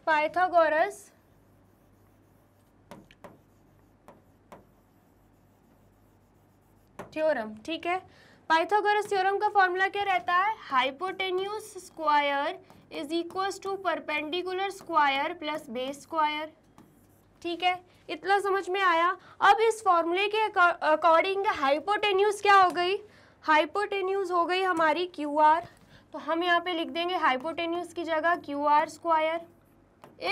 पाइथागोरस थ्योरम ठीक है पाइथागोरस थ्योरम का फॉर्मूला क्या रहता है hypotenuse square is equals to perpendicular square plus base square ठीक है इतना समझ में आया अब इस फॉर्मूले के अकॉर्डिंग हाइपोटेन्यूस क्या हो गई हाइपोटेन्यूस हो गई हमारी क्यू आर तो हम यहाँ पे लिख देंगे हाइपोटेन्यूस की जगह Q R square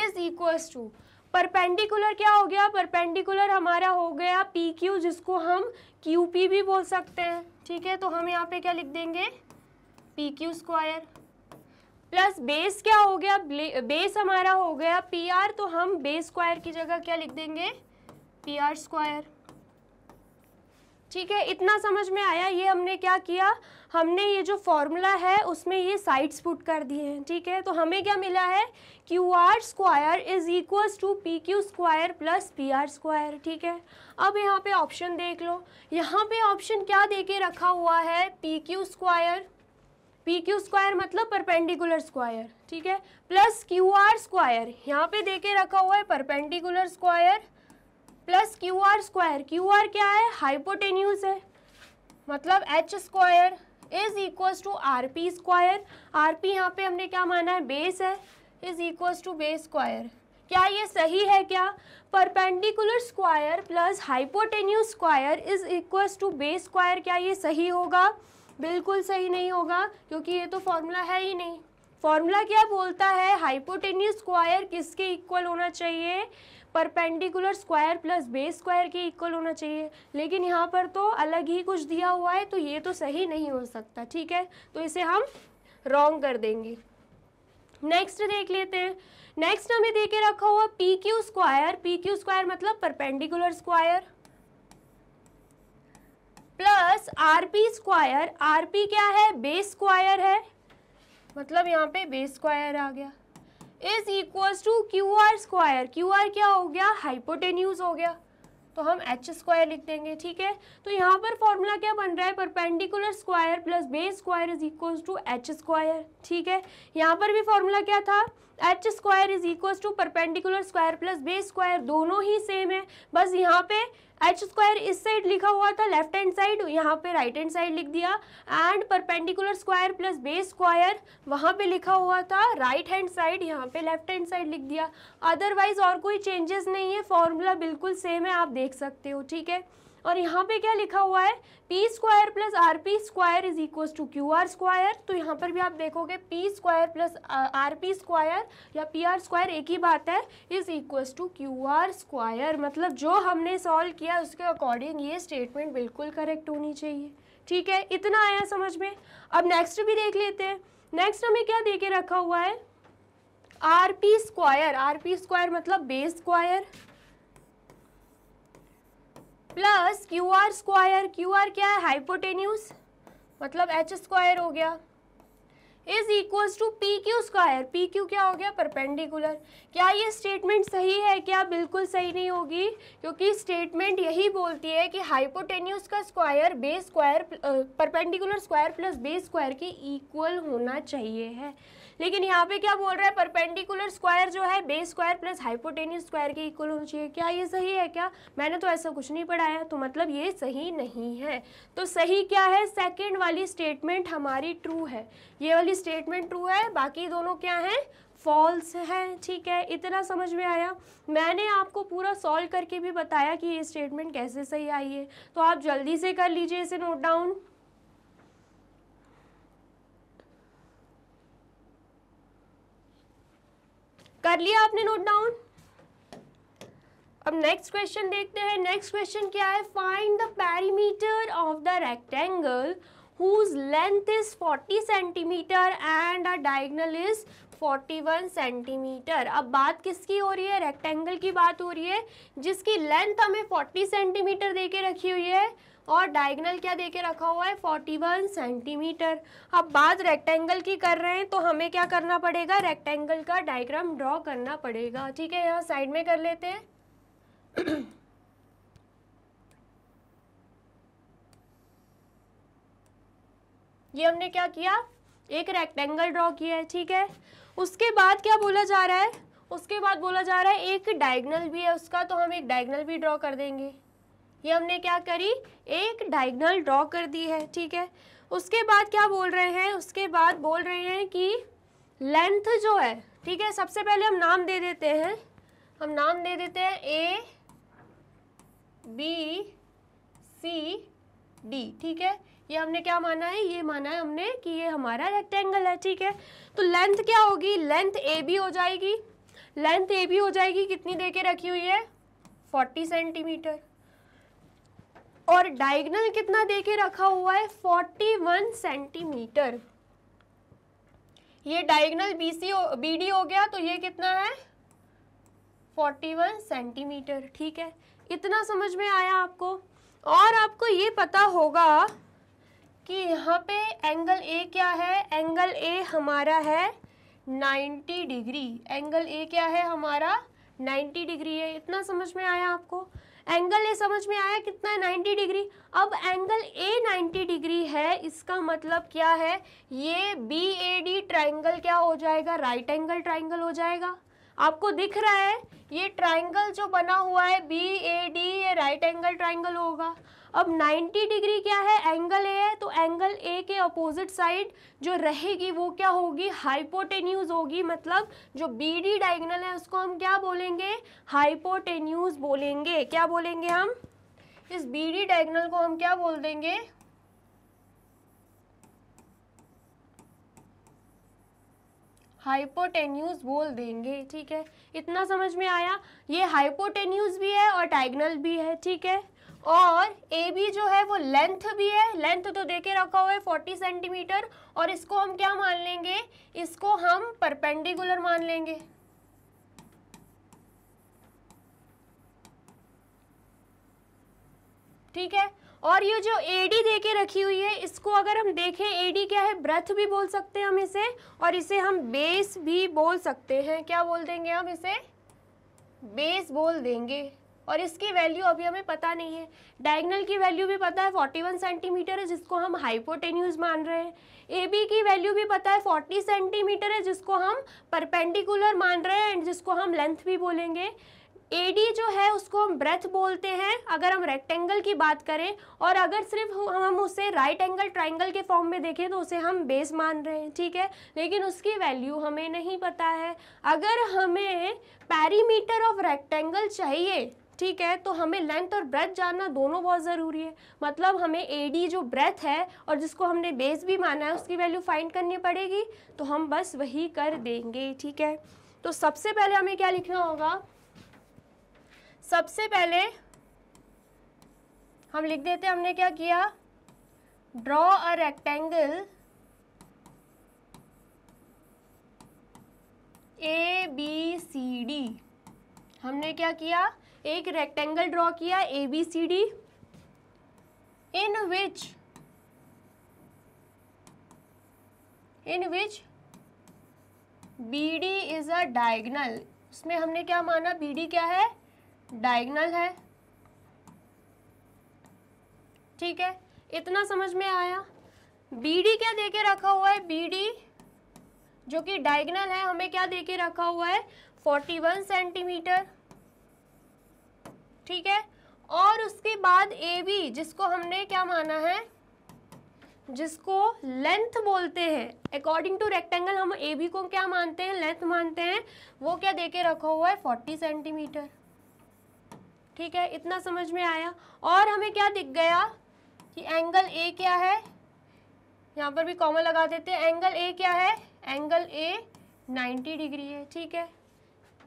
is equals to perpendicular क्या हो गया परपेंडिकुलर हमारा हो गया पी क्यू जिसको हम क्यू पी भी बोल सकते हैं ठीक है तो हम यहाँ पे क्या लिख देंगे P Q square plus base क्या हो गया बेस हमारा हो गया पी आर तो हम बेस स्क्वायर की जगह क्या लिख देंगे पी आर स्क्वायर ठीक है इतना समझ में आया ये हमने क्या किया हमने ये जो फॉर्मूला है उसमें ये साइड्स पुट कर दिए हैं ठीक है तो हमें क्या मिला है Q R square is equals to P Q square plus P R square ठीक है अब यहाँ पे ऑप्शन देख लो यहाँ पे ऑप्शन क्या दे के रखा हुआ है P Q square P Q square मतलब परपेंडिकुलर स्क्वायर ठीक है प्लस क्यू आर स्क्वायर यहाँ पे दे के रखा हुआ है perpendicular square plus Q R square Q R क्या है हाइपोटेन्यूज है मतलब H square is equal to R P square R P यहाँ पे हमने क्या माना है बेस है is equal to base square क्या ये सही है क्या perpendicular square plus hypotenuse square is equal to base square क्या ये सही होगा बिल्कुल सही नहीं होगा क्योंकि ये तो फॉर्मूला है ही नहीं फॉर्मूला क्या बोलता है हाइपोटेन्यू स्क्वायर किसके इक्वल होना चाहिए perpendicular square plus base square के इक्वल होना चाहिए लेकिन यहाँ पर तो अलग ही कुछ दिया हुआ है तो ये तो सही नहीं हो सकता ठीक है तो इसे हम रॉन्ग कर देंगे नेक्स्ट देख लेते हैं नेक्स्ट हमें दे के रखा हुआ P Q square P Q square मतलब perpendicular square plus R P square R P क्या है बेस स्क्वायर है मतलब यहाँ पे बेस स्क्वायर आ गया is equals to Q R square Q R क्या हो गया हाइपोटेन्यूज हो गया तो हम एच स्क्वायर लिख देंगे ठीक है तो यहाँ पर फॉर्मूला क्या बन रहा है perpendicular square plus base square is equals to H square ठीक है यहाँ पर भी फॉर्मूला क्या था H square is equals to perpendicular square plus base square दोनों ही सेम है बस यहाँ पे एच स्क्वायर इस साइड लिखा हुआ था लेफ्ट हैंड साइड यहाँ पे राइट हैंड साइड लिख दिया and perpendicular square plus base square वहाँ पे लिखा हुआ था राइट हैंड साइड यहाँ पे लेफ्ट हैंड साइड लिख दिया अदरवाइज और कोई चेंजेस नहीं है फॉर्मूला बिल्कुल सेम है आप देख सकते हो ठीक है और यहाँ पे क्या लिखा हुआ है P square plus R P square is equal to Q R square तो यहाँ पर भी आप देखोगे P square plus R P square या पी आर स्क्वायर एक ही बात है is equal to Q R square मतलब जो हमने सॉल्व किया उसके अकॉर्डिंग ये स्टेटमेंट बिल्कुल करेक्ट होनी चाहिए ठीक है इतना आया समझ में अब नेक्स्ट भी देख लेते हैं नेक्स्ट हमें क्या दे के रखा हुआ है R P square R P square मतलब base square plus Q R square Q R क्या है हाइपोटेन्यूज मतलब एच स्क्वायर हो गया is equals to P Q square P Q क्या हो गया परपेंडिकुलर क्या ये स्टेटमेंट सही है क्या बिल्कुल सही नहीं होगी क्योंकि स्टेटमेंट यही बोलती है कि हाइपोटेन्यूस का square base square perpendicular square plus base square के इक्वल होना चाहिए है लेकिन यहाँ पे क्या बोल रहा है परपेंडिकुलर स्क्वायर जो है base square plus hypotenuse square के इक्वल होना चाहिए क्या ये सही है क्या मैंने तो ऐसा कुछ नहीं पढ़ाया तो मतलब ये सही नहीं है तो सही क्या है सेकेंड वाली स्टेटमेंट हमारी ट्रू है ये वाली स्टेटमेंट ट्रू है बाकी दोनों क्या हैं फॉल्स है ठीक है इतना समझ में आया मैंने आपको पूरा सॉल्व करके भी बताया कि ये स्टेटमेंट कैसे सही आई है तो आप जल्दी से कर लीजिए इसे नोट डाउन कर लिया आपने नोट डाउन अब नेक्स्ट क्वेश्चन देखते हैं नेक्स्ट क्वेश्चन क्या है find the perimeter of the rectangle whose length is 40 centimetre and a diagonal is 41 centimetre अब बात किसकी हो रही है रेक्टेंगल की बात हो रही है जिसकी लेंथ हमें 40 सेंटीमीटर दे रखी हुई है और डायगनल क्या देके रखा हुआ है 41 सेंटीमीटर अब बात रेक्टेंगल की कर रहे हैं तो हमें क्या करना पड़ेगा रेक्टेंगल का डायग्राम ड्रॉ करना पड़ेगा ठीक है यहाँ साइड में कर लेते हैं ये हमने क्या किया एक रेक्टेंगल ड्रॉ किया है ठीक है उसके बाद क्या बोला जा रहा है उसके बाद बोला जा रहा है एक डायगनल भी है उसका तो हम एक डायगनल भी ड्रॉ कर देंगे ये हमने क्या करी एक डायगनल ड्रॉ कर दी है ठीक है उसके बाद क्या बोल रहे हैं उसके बाद बोल रहे हैं कि लेंथ जो है ठीक है सबसे पहले हम नाम दे देते हैं हम नाम दे देते हैं ए बी सी डी ठीक है ये हमने क्या माना है ये माना है हमने कि ये हमारा रेक्टेंगल है ठीक है तो लेंथ क्या होगी लेंथ ए बी हो जाएगी लेंथ ए बी हो जाएगी कितनी दे के रखी हुई है 40 सेंटीमीटर और डायगनल कितना देके रखा हुआ है 41 सेंटीमीटर ये डायगनल बीसी बीडी हो गया तो ये कितना है 41 सेंटीमीटर ठीक है इतना समझ में आया आपको और आपको ये पता होगा कि यहाँ पे एंगल ए क्या है एंगल ए हमारा है 90 डिग्री एंगल ए क्या है हमारा 90 डिग्री है इतना समझ में आया आपको एंगल ए समझ में आया कितना है 90 डिग्री अब एंगल ए 90 डिग्री है इसका मतलब क्या है ये बी ए डी ट्राइंगल क्या हो जाएगा राइट एंगल ट्राइंगल हो जाएगा आपको दिख रहा है ये ट्राइंगल जो बना हुआ है बी ए डी ये राइट एंगल ट्राइंगल होगा अब 90 डिग्री क्या है एंगल ए है तो एंगल ए के अपोजिट साइड जो रहेगी वो क्या होगी हाइपोटेन्यूज होगी मतलब जो बी डी डाइगनल है उसको हम क्या बोलेंगे हाइपोटेन्यूज बोलेंगे क्या बोलेंगे हम इस बी डी डाइगनल को हम क्या बोल देंगे हाइपोटेन्यूज बोल देंगे ठीक है इतना समझ में आया ये हाइपोटेन्यूज भी है और डाइगनल भी है ठीक है और ए बी जो है वो लेंथ भी है लेंथ तो देके रखा हुआ है फोर्टी सेंटीमीटर और इसको हम क्या मान लेंगे इसको हम परपेंडिकुलर मान लेंगे ठीक है और ये जो एडी देके रखी हुई है इसको अगर हम देखें एडी क्या है ब्रथ भी बोल सकते हैं हम इसे और इसे हम बेस भी बोल सकते हैं क्या बोल देंगे हम इसे बेस बोल देंगे और इसकी वैल्यू अभी हमें पता नहीं है डायगनल की वैल्यू भी पता है 41 सेंटीमीटर है जिसको हम हाइपोटेन्यूज मान रहे हैं ए बी की वैल्यू भी पता है 40 सेंटीमीटर है जिसको हम परपेंडिकुलर मान रहे हैं एंड जिसको हम लेंथ भी बोलेंगे ए डी जो है उसको हम ब्रेथ बोलते हैं अगर हम रेक्टेंगल की बात करें और अगर सिर्फ हम उसे राइट एंगल ट्राइंगल के फॉर्म में देखें तो उसे हम बेस मान रहे हैं ठीक है लेकिन उसकी वैल्यू हमें नहीं पता है अगर हमें पैरीमीटर ऑफ रेक्टेंगल चाहिए ठीक है तो हमें लेंथ और ब्रेथ जानना दोनों बहुत ज़रूरी है मतलब हमें ए जो ब्रेथ है और जिसको हमने बेस भी माना है उसकी वैल्यू फाइंड करनी पड़ेगी तो हम बस वही कर देंगे ठीक है तो सबसे पहले हमें क्या लिखना होगा सबसे पहले हम लिख देते हमने क्या किया draw a rectangle A B C D हमने क्या किया एक रेक्टेंगल ड्रॉ किया A B C D in which in which B D is a diagonal इसमें हमने क्या माना बी डी क्या है डायगनल है ठीक है इतना समझ में आया बी डी क्या देके रखा हुआ है बी डी जो कि डायगनल है हमें क्या देके रखा हुआ है 41 सेंटीमीटर ठीक है और उसके बाद ए बी जिसको हमने क्या माना है जिसको लेंथ बोलते हैं अकॉर्डिंग टू रेक्टेंगल हम ए बी को क्या मानते हैं लेंथ मानते हैं वो क्या देके रखा हुआ है फोर्टी सेंटीमीटर ठीक है इतना समझ में आया और हमें क्या दिख गया कि एंगल ए क्या है यहाँ पर भी कॉमन लगा देते हैं एंगल ए क्या है एंगल ए 90 डिग्री है ठीक है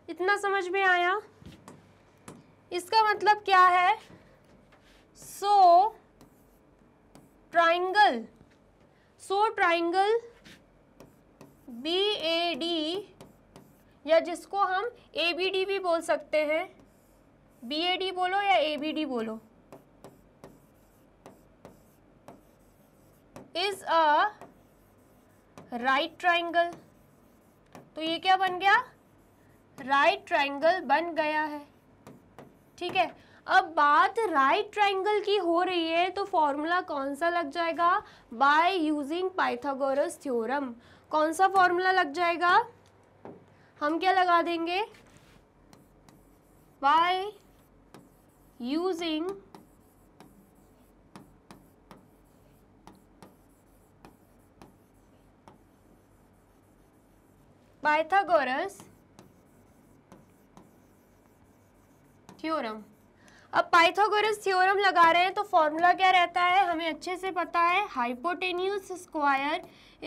इतना समझ में आया इसका मतलब क्या है so triangle so triangle B A D या जिसको हम ए बी डी भी बोल सकते हैं बी ए डी बोलो या ए बी डी बोलो इज अ राइट ट्राइंगल तो ये क्या बन गया राइट right ट्राइंगल बन गया है ठीक है अब बात राइट ट्राइंगल की हो रही है तो फॉर्मूला कौन सा लग जाएगा बाय यूजिंग पाइथागोरस थ्योरम कौन सा फॉर्मूला लग जाएगा हम क्या लगा देंगे बाय यूजिंग पाइथागोरस थ्योरम अब पाइथागोरस थ्योरम लगा रहे हैं तो फॉर्मूला क्या रहता है हमें अच्छे से पता है hypotenuse square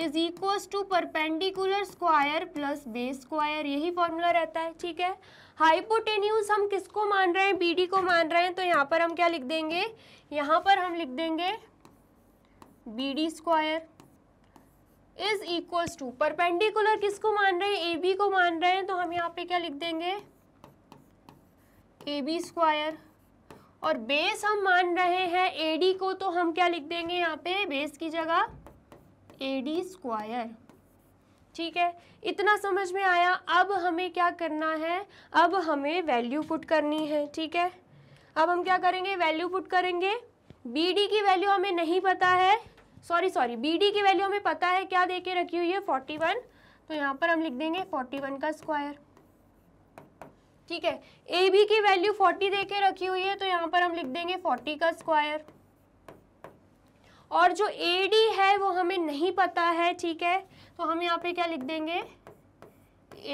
is equals to perpendicular square plus base square यही फॉर्मूला रहता है ठीक है हाइपोटेन्यूस हम किसको मान रहे हैं बी को मान रहे हैं तो यहाँ पर हम क्या लिख देंगे यहाँ पर हम लिख देंगे B D square is equals to perpendicular किसको मान रहे हैं ए बी को मान रहे हैं तो हम यहाँ पे क्या लिख देंगे ए बी स्क्वायर और बेस हम मान रहे हैं ए डी को तो हम क्या लिख देंगे यहाँ पे बेस की जगह ए डी स्क्वायर ठीक है इतना समझ में आया अब हमें क्या करना है अब हमें वैल्यू पुट करनी है ठीक है अब हम क्या करेंगे वैल्यू पुट करेंगे बी डी की वैल्यू हमें नहीं पता है सॉरी सॉरी बी डी की वैल्यू हमें पता है क्या दे के रखी हुई है फोर्टी वन तो यहाँ पर हम लिख देंगे फोर्टी वन का स्क्वायर ठीक है ए बी की वैल्यू फोर्टी दे के रखी हुई है तो यहाँ पर हम लिख देंगे फोर्टी का स्क्वायर और जो ए डी है वो हमें नहीं पता है ठीक है तो हम यहाँ पे क्या लिख देंगे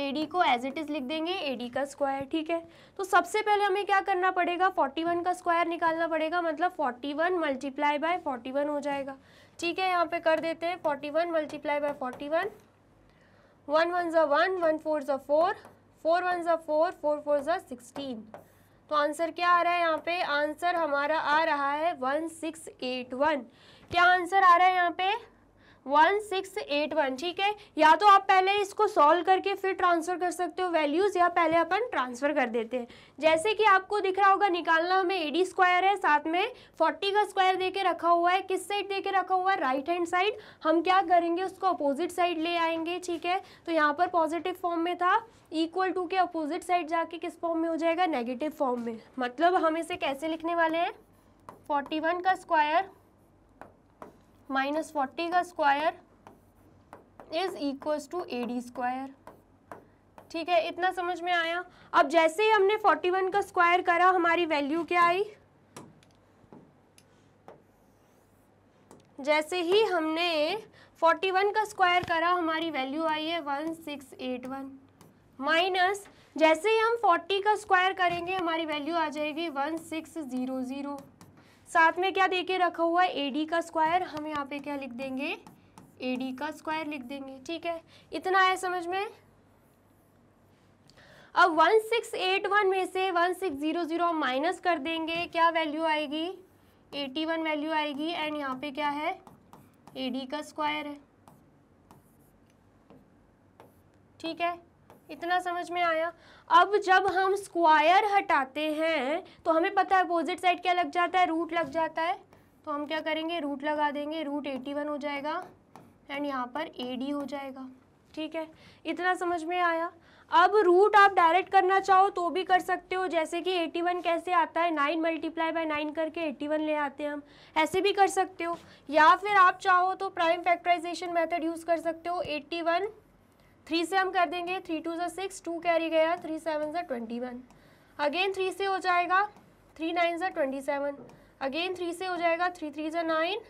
ए डी को एज इट इज़ लिख देंगे ए डी का स्क्वायर ठीक है तो सबसे पहले हमें क्या करना पड़ेगा फोर्टी वन का स्क्वायर निकालना पड़ेगा मतलब forty one multiply by forty one हो जाएगा ठीक है यहाँ पे कर देते हैं forty one multiply by forty one one one ज़ा वन वन फोर ज़ा फोर फोर वन ज़ा फोर फोर फोर ज़ा सिक्सटीन तो आंसर क्या आ रहा है यहाँ पे आंसर हमारा आ रहा है वन सिक्स एट वन क्या आंसर आ रहा है यहाँ पे वन सिक्स एट वन ठीक है या तो आप पहले इसको सॉल्व करके फिर ट्रांसफ़र कर सकते हो वैल्यूज़ या पहले अपन ट्रांसफ़र कर देते हैं जैसे कि आपको दिख रहा होगा निकालना हमें ए डी स्क्वायर है साथ में फोर्टी का स्क्वायर दे के रखा हुआ है किस साइड दे के रखा हुआ है राइट हैंड साइड हम क्या करेंगे उसको अपोजिट साइड ले आएंगे ठीक है तो यहाँ पर पॉजिटिव फॉर्म में था इक्वल टू के अपोजिट साइड जाके किस फॉर्म में हो जाएगा नेगेटिव फॉर्म में मतलब हम इसे कैसे लिखने वाले हैं फोर्टी वन का स्क्वायर माइनस फोर्टी का square is equals to A D square ठीक है इतना समझ में आया अब जैसे ही हमने फोर्टी वन का स्क्वायर करा हमारी वैल्यू क्या आई जैसे ही हमने 41 का स्क्वायर करा हमारी वैल्यू आई है 1681 माइनस जैसे ही हम 40 का स्क्वायर करेंगे हमारी वैल्यू आ जाएगी 1600 साथ में क्या देके रखा हुआ है ए डी का स्क्वायर हम यहाँ पे क्या लिख देंगे ए डी का स्क्वायर लिख देंगे ठीक है इतना आया समझ में अब 1681 में से 1600 माइनस कर देंगे क्या वैल्यू आएगी 81 वैल्यू आएगी एंड यहाँ पे क्या है ए डी का स्क्वायर है ठीक है इतना समझ में आया अब जब हम स्क्वायर हटाते हैं तो हमें पता है अपोजिट साइड क्या लग जाता है रूट लग जाता है तो हम क्या करेंगे रूट लगा देंगे रूट एटी वन हो जाएगा एंड यहाँ पर ए डी हो जाएगा ठीक है इतना समझ में आया अब रूट आप डायरेक्ट करना चाहो तो भी कर सकते हो जैसे कि 81 कैसे आता है 9 मल्टीप्लाई बाय नाइन करके 81 ले आते हैं हम ऐसे भी कर सकते हो या फिर आप चाहो तो प्राइम फैक्टराइजेशन मेथड यूज़ कर सकते हो 81 थ्री से हम कर देंगे थ्री टू ज़ा सिक्स टू कैरी गया थ्री सेवन ज़ा ट्वेंटी वन अगेन थ्री से हो जाएगा थ्री नाइन ज़ा ट्वेंटी सेवन अगेन थ्री से हो जाएगा थ्री थ्री ज़ा nine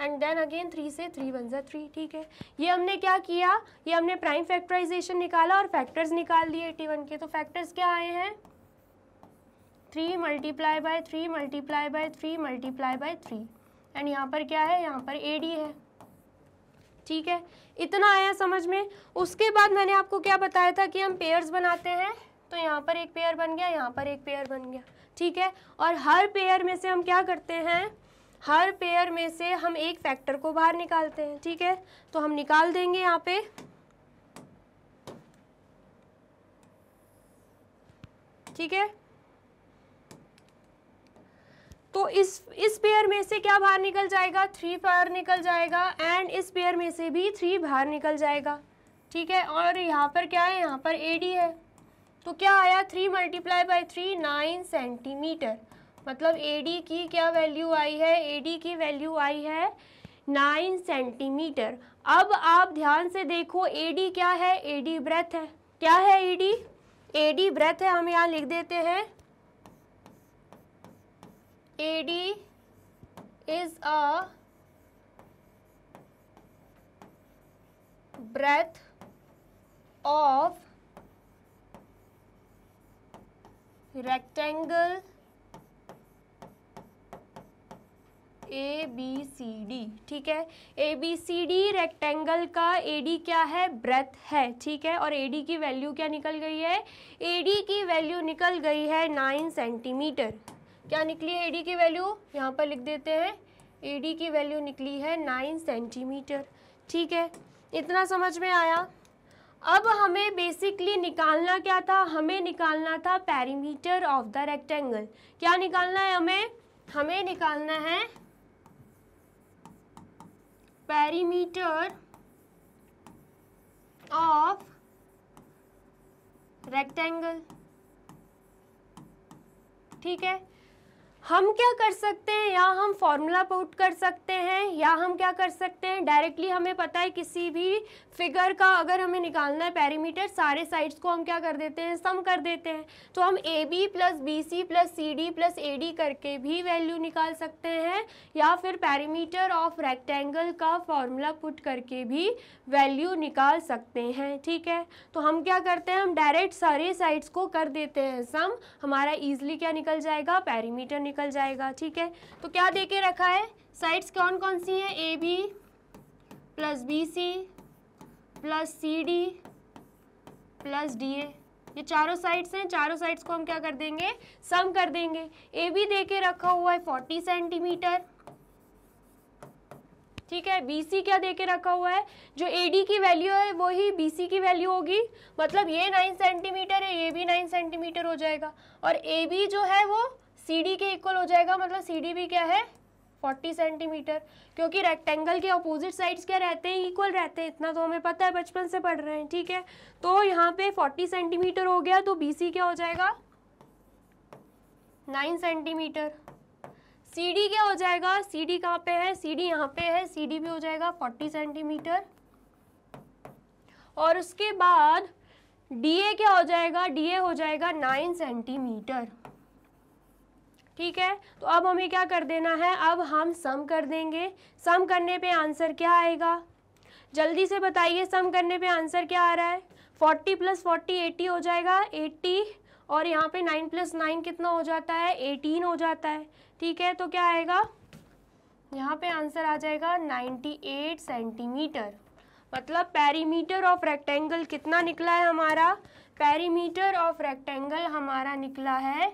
and then again three से थ्री वन ज़ा थ्री ठीक है ये हमने क्या किया ये हमने प्राइम फैक्टराइजेशन निकाला और फैक्टर्स निकाल दिए एटी वन के तो फैक्टर्स क्या आए हैं three multiply by three multiply by three multiply by three and यहाँ पर क्या है यहाँ पर ए डी है ठीक है इतना आया समझ में उसके बाद मैंने आपको क्या बताया था कि हम पेयर्स बनाते हैं तो यहाँ पर एक पेयर बन गया यहाँ पर एक पेयर बन गया ठीक है और हर पेयर में से हम क्या करते हैं हर पेयर में से हम एक फैक्टर को बाहर निकालते हैं ठीक है तो हम निकाल देंगे यहाँ पे ठीक है तो इस इस पेयर में से क्या बाहर निकल जाएगा थ्री बाहर निकल जाएगा एंड इस पेयर में से भी थ्री बाहर निकल जाएगा ठीक है और यहाँ पर क्या है यहाँ पर ए डी है तो क्या आया three multiply by three nine centimetre मतलब ए डी की क्या वैल्यू आई है ए डी की वैल्यू आई है नाइन सेंटीमीटर अब आप ध्यान से देखो ए डी क्या है ए डी ब्रेथ है क्या है A D A D breadth है हम यहाँ लिख देते हैं AD is a breadth of rectangle A B C D ठीक है A B C D rectangle का ए डी क्या है ब्रेथ है ठीक है और ए डी की वैल्यू क्या निकल गई है ए डी की वैल्यू निकल गई है नाइन सेंटीमीटर क्या निकली है एडी की वैल्यू यहाँ पर लिख देते हैं एडी की वैल्यू निकली है नाइन सेंटीमीटर ठीक है इतना समझ में आया अब हमें बेसिकली निकालना क्या था हमें निकालना था पैरीमीटर ऑफ द रेक्टेंगल क्या निकालना है हमें हमें निकालना है पैरीमीटर ऑफ रेक्टेंगल ठीक है हम क्या कर सकते हैं या हम फॉर्मूला पुट कर सकते हैं या हम क्या कर सकते हैं डायरेक्टली हमें पता है किसी भी फिगर का अगर हमें निकालना है पैरीमीटर सारे साइड्स को हम क्या कर देते हैं सम कर देते हैं तो हम A B plus B C plus C D plus A D करके भी वैल्यू निकाल सकते हैं या फिर पैरीमीटर ऑफ रेक्टेंगल का फॉर्मूला पुट करके भी वैल्यू निकाल सकते हैं ठीक है तो हम क्या करते हैं हम डायरेक्ट सारे साइड्स को कर देते हैं सम हमारा ईजिली क्या निकल जाएगा पैरीमीटर निकल जाएगा ठीक है तो क्या दे के रखा है साइड्स कौन कौन सी हैं A B plus B C plus C D plus D A ये चारों साइड्स हैं चारों साइड्स को हम क्या कर देंगे सम कर देंगे ए बी दे के रखा हुआ है फोर्टी सेंटीमीटर ठीक है बीसी क्या दे के रखा हुआ है जो एडी की वैल्यू है वो ही बीसी की वैल्यू होगी मतलब ये नाइन सेंटीमीटर है ये भी नाइन सेंटीमीटर हो जाएगा और ए बी जो है वो सी डी के इक्वल हो जाएगा मतलब सी डी भी क्या है 40 सेंटीमीटर क्योंकि रेक्टेंगल के अपोजिट साइड्स क्या रहते हैं इक्वल रहते हैं इतना तो हमें पता है बचपन से पढ़ रहे हैं ठीक है तो यहाँ पे 40 सेंटीमीटर हो गया तो बी क्या हो जाएगा 9 सेंटीमीटर सी डी क्या हो जाएगा सी डी कहाँ पे है सी डी यहाँ पे है सी डी भी हो जाएगा फोर्टी सेंटीमीटर और उसके बाद डी ए क्या हो जाएगा डी ए हो जाएगा नाइन सेंटीमीटर ठीक है तो अब हमें क्या कर देना है अब हम सम कर देंगे सम करने पे आंसर क्या आएगा जल्दी से बताइए सम करने पे आंसर क्या आ रहा है फोर्टी प्लस फोर्टी एटी हो जाएगा एट्टी और यहाँ पे नाइन प्लस नाइन कितना हो जाता है एटीन हो जाता है ठीक है तो क्या आएगा यहाँ पे आंसर आ जाएगा नाइन्टी एट सेंटीमीटर मतलब पैरीमीटर ऑफ रेक्टेंगल कितना निकला है हमारा पैरीमीटर ऑफ रेक्टेंगल हमारा निकला है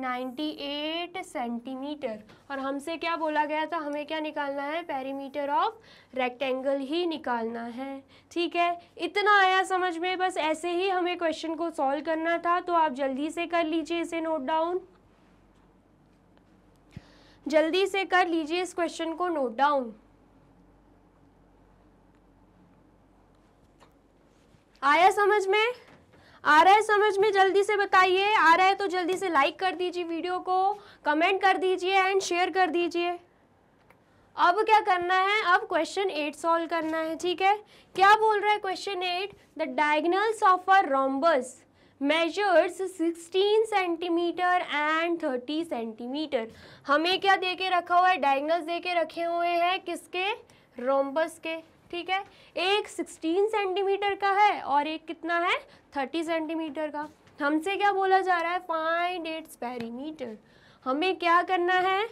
98 सेंटीमीटर और हमसे क्या बोला गया था हमें क्या निकालना है पेरीमीटर ऑफ रेक्टेंगल ही निकालना है ठीक है इतना आया समझ में बस ऐसे ही हमें क्वेश्चन को सॉल्व करना था तो आप जल्दी से कर लीजिए इसे नोट डाउन जल्दी से कर लीजिए इस क्वेश्चन को नोट डाउन आया समझ में आ रहा है समझ में जल्दी से बताइए आ रहा है तो जल्दी से लाइक कर दीजिए वीडियो को कमेंट कर दीजिए एंड शेयर कर दीजिए अब क्या करना है अब क्वेश्चन एट सॉल्व करना है ठीक है क्या बोल रहा है question eight the diagonals of a rhombus measures 16 centimetre and 30 centimetre हमें क्या दे के रखा हुआ है डायगनल्स दे के रखे हुए हैं किसके रोम्बस के ठीक है एक 16 सेंटीमीटर का है और एक कितना है 30 सेंटीमीटर का हमसे क्या बोला जा रहा है फाइंड इट्स पेरीमीटर हमें क्या करना है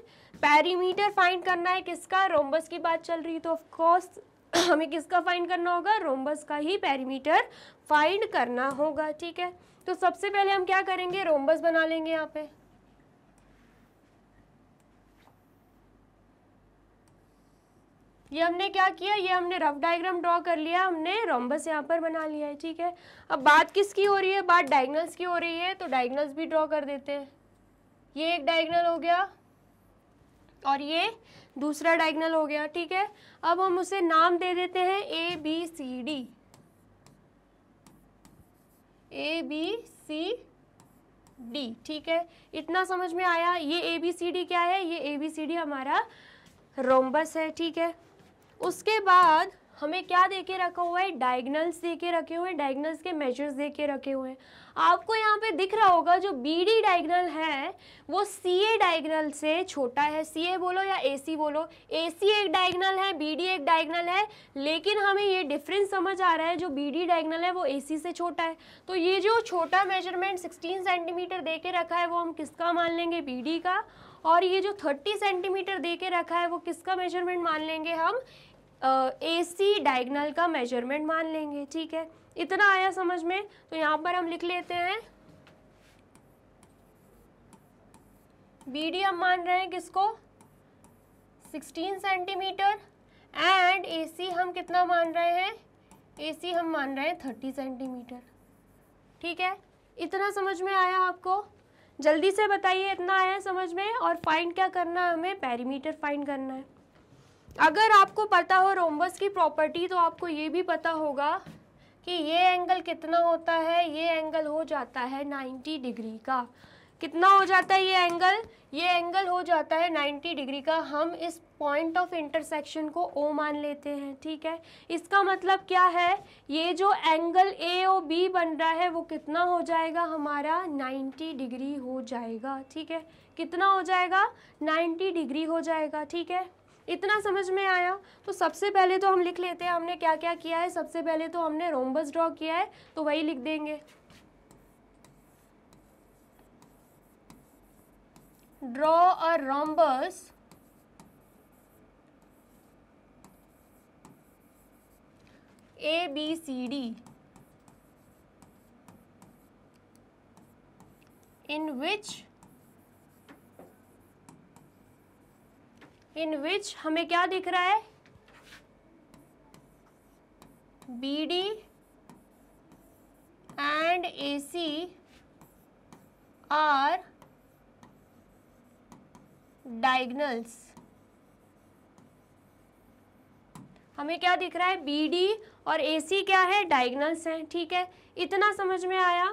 पेरीमीटर फाइंड करना है किसका रोम्बस की बात चल रही है तो ऑफकोर्स <coughs> हमें किसका फाइंड करना होगा रोम्बस का ही पेरीमीटर फाइंड करना होगा ठीक है तो सबसे पहले हम क्या करेंगे रोम्बस बना लेंगे यहाँ पे ये हमने क्या किया ये हमने रफ डायग्राम ड्रॉ कर लिया हमने रोम्बस यहाँ पर बना लिया है ठीक है अब बात किसकी हो रही है बात डायगनल्स की हो रही है तो डायगनल्स भी ड्रॉ कर देते हैं ये एक डायगनल हो गया और ये दूसरा डायगनल हो गया ठीक है अब हम उसे नाम दे देते हैं A B C D A B C D ठीक है इतना समझ में आया ये ए बी सी डी क्या है ये ए बी सी डी हमारा रोम्बस है ठीक है उसके बाद हमें क्या दे के रखा हुआ है डायग्नल्स दे के रखे हुए हैं डायगनल्स के मेजर्स दे के रखे हुए हैं आपको यहाँ पे दिख रहा होगा जो बी डी डायग्नल है वो सी ए डायग्नल से छोटा है सी ए बोलो या ए सी बोलो ए सी एक डायग्नल है बी डी एक डायग्नल है लेकिन हमें ये डिफरेंस समझ आ रहा है जो बी डी डायग्नल है वो ए सी से छोटा है तो ये जो छोटा मेजरमेंट सिक्सटीन सेंटीमीटर दे के रखा है वो हम किसका मान लेंगे बी डी का और ये जो 30 सेंटीमीटर दे के रखा है वो किसका मेजरमेंट मान लेंगे हम ए सी डाइगनल का मेजरमेंट मान लेंगे ठीक है इतना आया समझ में तो यहाँ पर हम लिख लेते हैं बी डी हम मान रहे हैं किसको 16 सेंटीमीटर एंड ए सी हम कितना मान रहे हैं ए सी हम मान रहे हैं 30 सेंटीमीटर ठीक है इतना समझ में आया आपको जल्दी से बताइए इतना आया समझ में और फाइंड क्या करना है हमें पैरीमीटर फाइंड करना है अगर आपको पता हो रोमबस की प्रॉपर्टी तो आपको ये भी पता होगा कि ये एंगल कितना होता है ये एंगल हो जाता है 90 डिग्री का कितना हो जाता है ये एंगल ये एंगल हो जाता है 90 डिग्री का हम इस पॉइंट ऑफ इंटरसेक्शन को ओ मान लेते हैं ठीक है इसका मतलब क्या है ये जो एंगल ए ओ बी बन रहा है वो कितना हो जाएगा हमारा 90 डिग्री हो जाएगा ठीक है कितना हो जाएगा 90 डिग्री हो जाएगा ठीक है इतना समझ में आया तो सबसे पहले तो हम लिख लेते हैं हमने क्या क्या किया है सबसे पहले तो हमने रोमबस ड्रॉ किया है तो वही लिख देंगे draw a rhombus A B C D in which in which hame kya dikh raha hai B D and A C diagonals हमें क्या दिख रहा है बी डी और ए सी क्या है डाइगनल्स हैं ठीक है इतना समझ में आया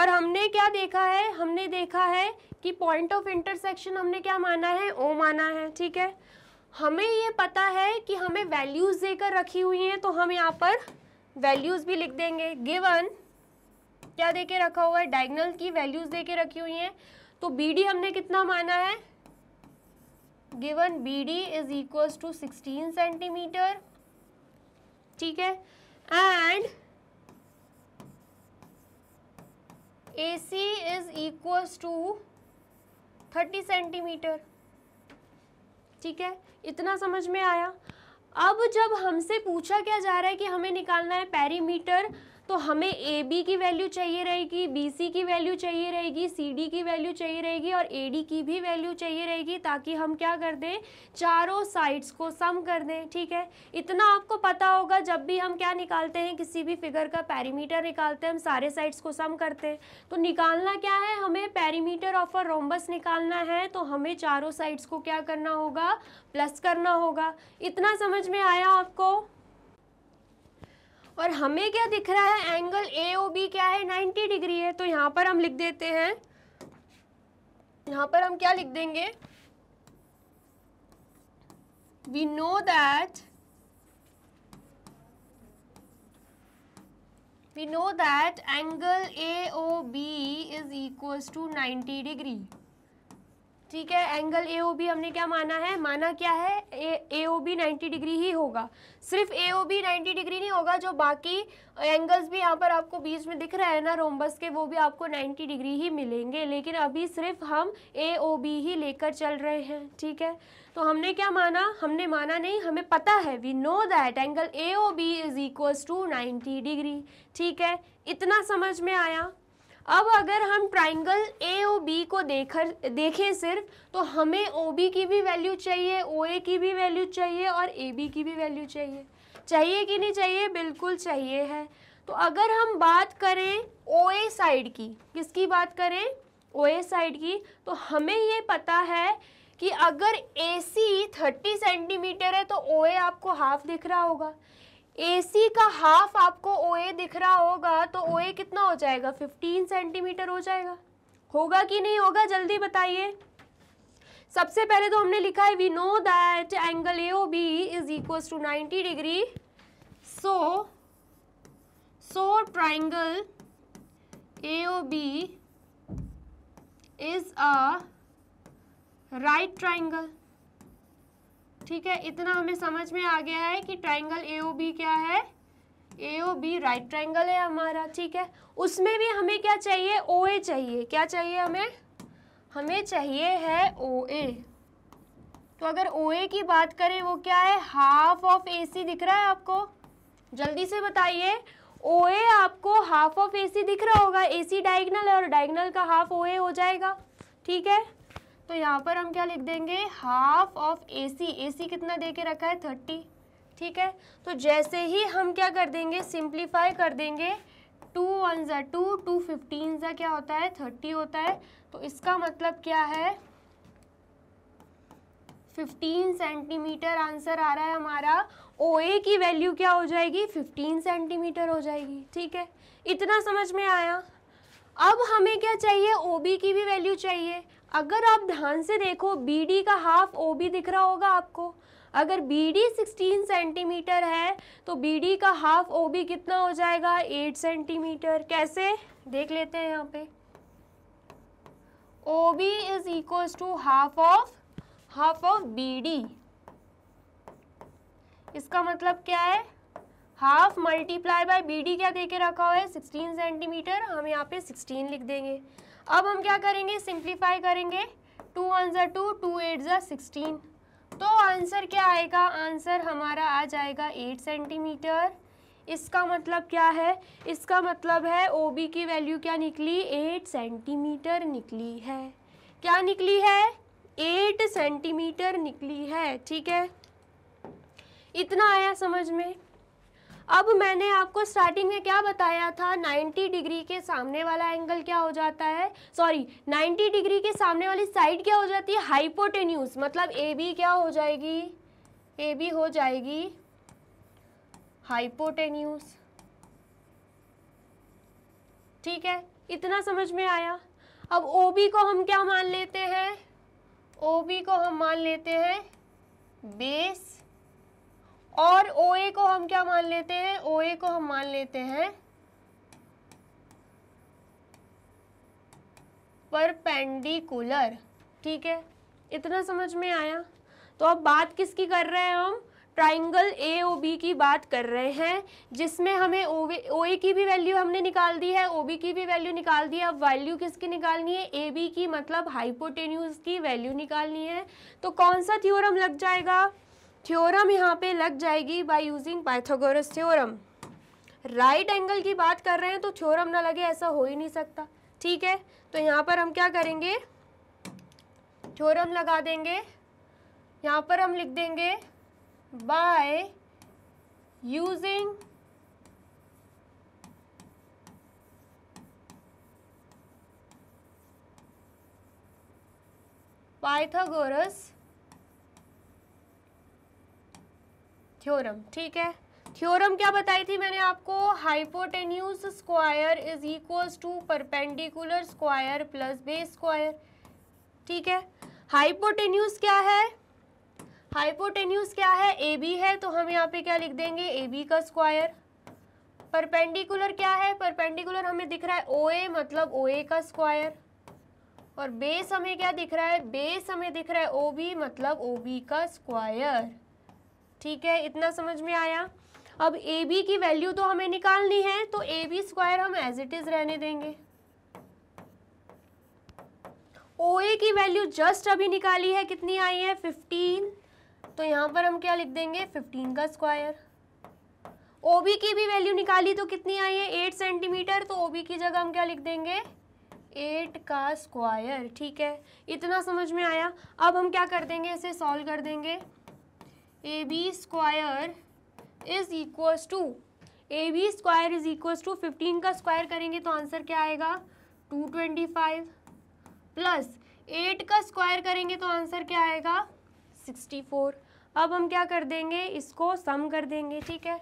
और हमने क्या देखा है हमने देखा है कि पॉइंट ऑफ इंटरसेक्शन हमने क्या माना है ओ माना है ठीक है हमें ये पता है कि हमें वैल्यूज़ देकर रखी हुई हैं तो हम यहाँ पर वैल्यूज़ भी लिख देंगे गिवन क्या दे के रखा हुआ है डायगनल की वैल्यूज़ दे के रखी हुई हैं तो बी डी हमने कितना माना है given B D is equal to sixteen centimetre ठीक है and A C is equal to thirty centimetre ठीक है इतना समझ में आया अब जब हमसे पूछा क्या जा रहा है कि हमें निकालना है पेरीमीटर तो हमें ए बी की वैल्यू चाहिए रहेगी बी सी की वैल्यू चाहिए रहेगी सी डी की वैल्यू चाहिए रहेगी और ए डी की भी वैल्यू चाहिए रहेगी ताकि हम क्या कर दें चारों साइड्स को सम कर दें ठीक है इतना आपको पता होगा जब भी हम क्या निकालते हैं किसी भी फिगर का पैरीमीटर निकालते हैं हम सारे साइड्स को सम करते हैं तो निकालना क्या है हमें पैरीमीटर ऑफ अ रोम्बस निकालना है तो हमें चारों साइड्स को क्या करना होगा प्लस करना होगा इतना समझ में आया आपको और हमें क्या दिख रहा है एंगल ए ओ बी क्या है 90 डिग्री है तो यहाँ पर हम लिख देते हैं यहाँ पर हम क्या लिख देंगे we know that we know that angle A O B is equal to ninety degree ठीक है एंगल ए ओ बी हमने क्या माना है माना क्या है A O B ninety degree ही होगा सिर्फ A O B ninety degree नहीं होगा जो बाकी एंगल्स भी यहाँ पर आपको बीच में दिख रहा है ना रोमबस के वो भी आपको नाइन्टी डिग्री ही मिलेंगे लेकिन अभी सिर्फ हम ए ओ बी ही लेकर चल रहे हैं ठीक है तो हमने क्या माना हमने माना नहीं हमें पता है we know that angle A O B is equals to ninety degree ठीक है इतना समझ में आया अब अगर हम ट्राइंगल ए ओ बी को देख देखें सिर्फ तो हमें ओ बी की भी वैल्यू चाहिए ओ ए की भी वैल्यू चाहिए और ए बी की भी वैल्यू चाहिए चाहिए कि नहीं चाहिए बिल्कुल चाहिए है तो अगर हम बात करें ओ ए साइड की किसकी बात करें ओ ए साइड की तो हमें ये पता है कि अगर ए सी थर्टी सेंटीमीटर है तो ओ ए आपको हाफ दिख रहा होगा सी का हाफ आपको ए दिख रहा होगा तो ए कितना हो जाएगा 15 सेंटीमीटर हो जाएगा होगा कि नहीं होगा जल्दी बताइए सबसे पहले तो हमने लिखा है we know that angle A O B is equal to 90 degree so so triangle A O B is a right triangle ठीक है इतना हमें समझ में आ गया है कि ट्राइंगल ए ओ बी क्या है A O B right triangle है हमारा ठीक है उसमें भी हमें क्या चाहिए ओ ए चाहिए क्या चाहिए हमें हमें चाहिए है ओ ए तो अगर ओ ए की बात करें वो क्या है हाफ ऑफ ए सी दिख रहा है आपको जल्दी से बताइए ओ ए आपको हाफ ऑफ ए सी दिख रहा होगा ए सी डाइगनल और डाइगनल का हाफ ओ ए हो जाएगा ठीक है तो यहाँ पर हम क्या लिख देंगे हाफ ऑफ ए सी ए सी कितना दे के रखा है थर्टी ठीक है तो जैसे ही हम क्या कर देंगे सिंप्लीफाई कर देंगे टू वन ज़ा टू टू फिफ्टीन ज़ा क्या होता है थर्टी होता है तो इसका मतलब क्या है फिफ्टीन सेंटीमीटर आंसर आ रहा है हमारा ओ ए की वैल्यू क्या हो जाएगी फिफ्टीन सेंटीमीटर हो जाएगी ठीक है इतना समझ में आया अब हमें क्या चाहिए ओ बी की भी वैल्यू चाहिए अगर आप ध्यान से देखो बी डी का हाफ ओ बी दिख रहा होगा आपको अगर बी डी सिक्सटीन सेंटीमीटर है तो बी डी का हाफ ओ बी कितना हो जाएगा एट सेंटीमीटर कैसे देख लेते हैं यहाँ पे O B is equal to half of half of B D इसका मतलब क्या है half multiply by B D क्या दे के रखा हुआ है 16 सेंटीमीटर हम यहाँ पे 16 लिख देंगे अब हम क्या करेंगे सिंप्लीफाई करेंगे टू वन ज़ा टू टू एट ज़ा सिक्सटीन तो आंसर क्या आएगा आंसर हमारा आ जाएगा एट सेंटीमीटर इसका मतलब क्या है इसका मतलब है ओ बी की वैल्यू क्या निकली एट सेंटीमीटर निकली है क्या निकली है एट सेंटीमीटर निकली है ठीक है इतना आया समझ में अब मैंने आपको स्टार्टिंग में क्या बताया था 90 डिग्री के सामने वाला एंगल क्या हो जाता है सॉरी 90 डिग्री के सामने वाली साइड क्या हो जाती है हाइपोटेन्यूज मतलब ए बी क्या हो जाएगी ए बी हो जाएगी हाइपोटेन्यूज ठीक है इतना समझ में आया अब ओ बी को हम क्या मान लेते हैं ओ बी को हम मान लेते हैं बेस और ओ ए को हम क्या मान लेते हैं ओ ए को हम मान लेते हैं परपेंडिकुलर ठीक है इतना समझ में आया तो अब बात किसकी कर रहे हैं हम ट्राइंगल ए ओ बी की बात कर रहे हैं जिसमें हमें ओ ए की भी वैल्यू हमने निकाल दी है ओ बी की भी वैल्यू निकाल दी है अब वैल्यू किसकी निकालनी है ए बी की मतलब हाइपोटेन्यूज की वैल्यू निकालनी है तो कौन सा थ्योरम लग जाएगा थ्योरम यहाँ पे लग जाएगी by using Pythagoras theorem right angle की बात कर रहे हैं तो थ्योरम ना लगे ऐसा हो ही नहीं सकता ठीक है तो यहाँ पर हम क्या करेंगे थ्योरम लगा देंगे यहाँ पर हम लिख देंगे बाय यूजिंग पाइथागोरस थ्योरम ठीक है थ्योरम क्या बताई थी मैंने आपको hypotenuse square is equals to perpendicular square plus base square ठीक है हाइपोटेन्यूज क्या है हाइपोटेन्यूज क्या है ए बी है तो हम यहाँ पे क्या लिख देंगे ए बी का स्क्वायर परपेंडिकुलर क्या है परपेंडिकुलर हमें दिख रहा है ओ ए मतलब ओ ए का स्क्वायर और बेस हमें क्या दिख रहा है बेस हमें दिख रहा है ओ बी मतलब ओ बी का स्क्वायर ठीक है इतना समझ में आया अब ए बी की वैल्यू तो हमें निकालनी है तो ए बी स्क्वायर हम एज इट इज रहने देंगे ओ ए की वैल्यू जस्ट अभी निकाली है कितनी आई है फिफ्टीन तो यहाँ पर हम क्या लिख देंगे फिफ्टीन का स्क्वायर ओ बी की भी वैल्यू निकाली तो कितनी आई है एट सेंटीमीटर तो ओ बी की जगह हम क्या लिख देंगे एट का स्क्वायर ठीक है इतना समझ में आया अब हम क्या कर देंगे इसे सॉल्व कर देंगे A B square is equals to A B square is equals to fifteen का स्क्वायर करेंगे तो आंसर क्या आएगा two twenty five plus eight का स्क्वायर करेंगे तो आंसर क्या आएगा सिक्सटी फोर अब हम क्या कर देंगे इसको सम कर देंगे ठीक है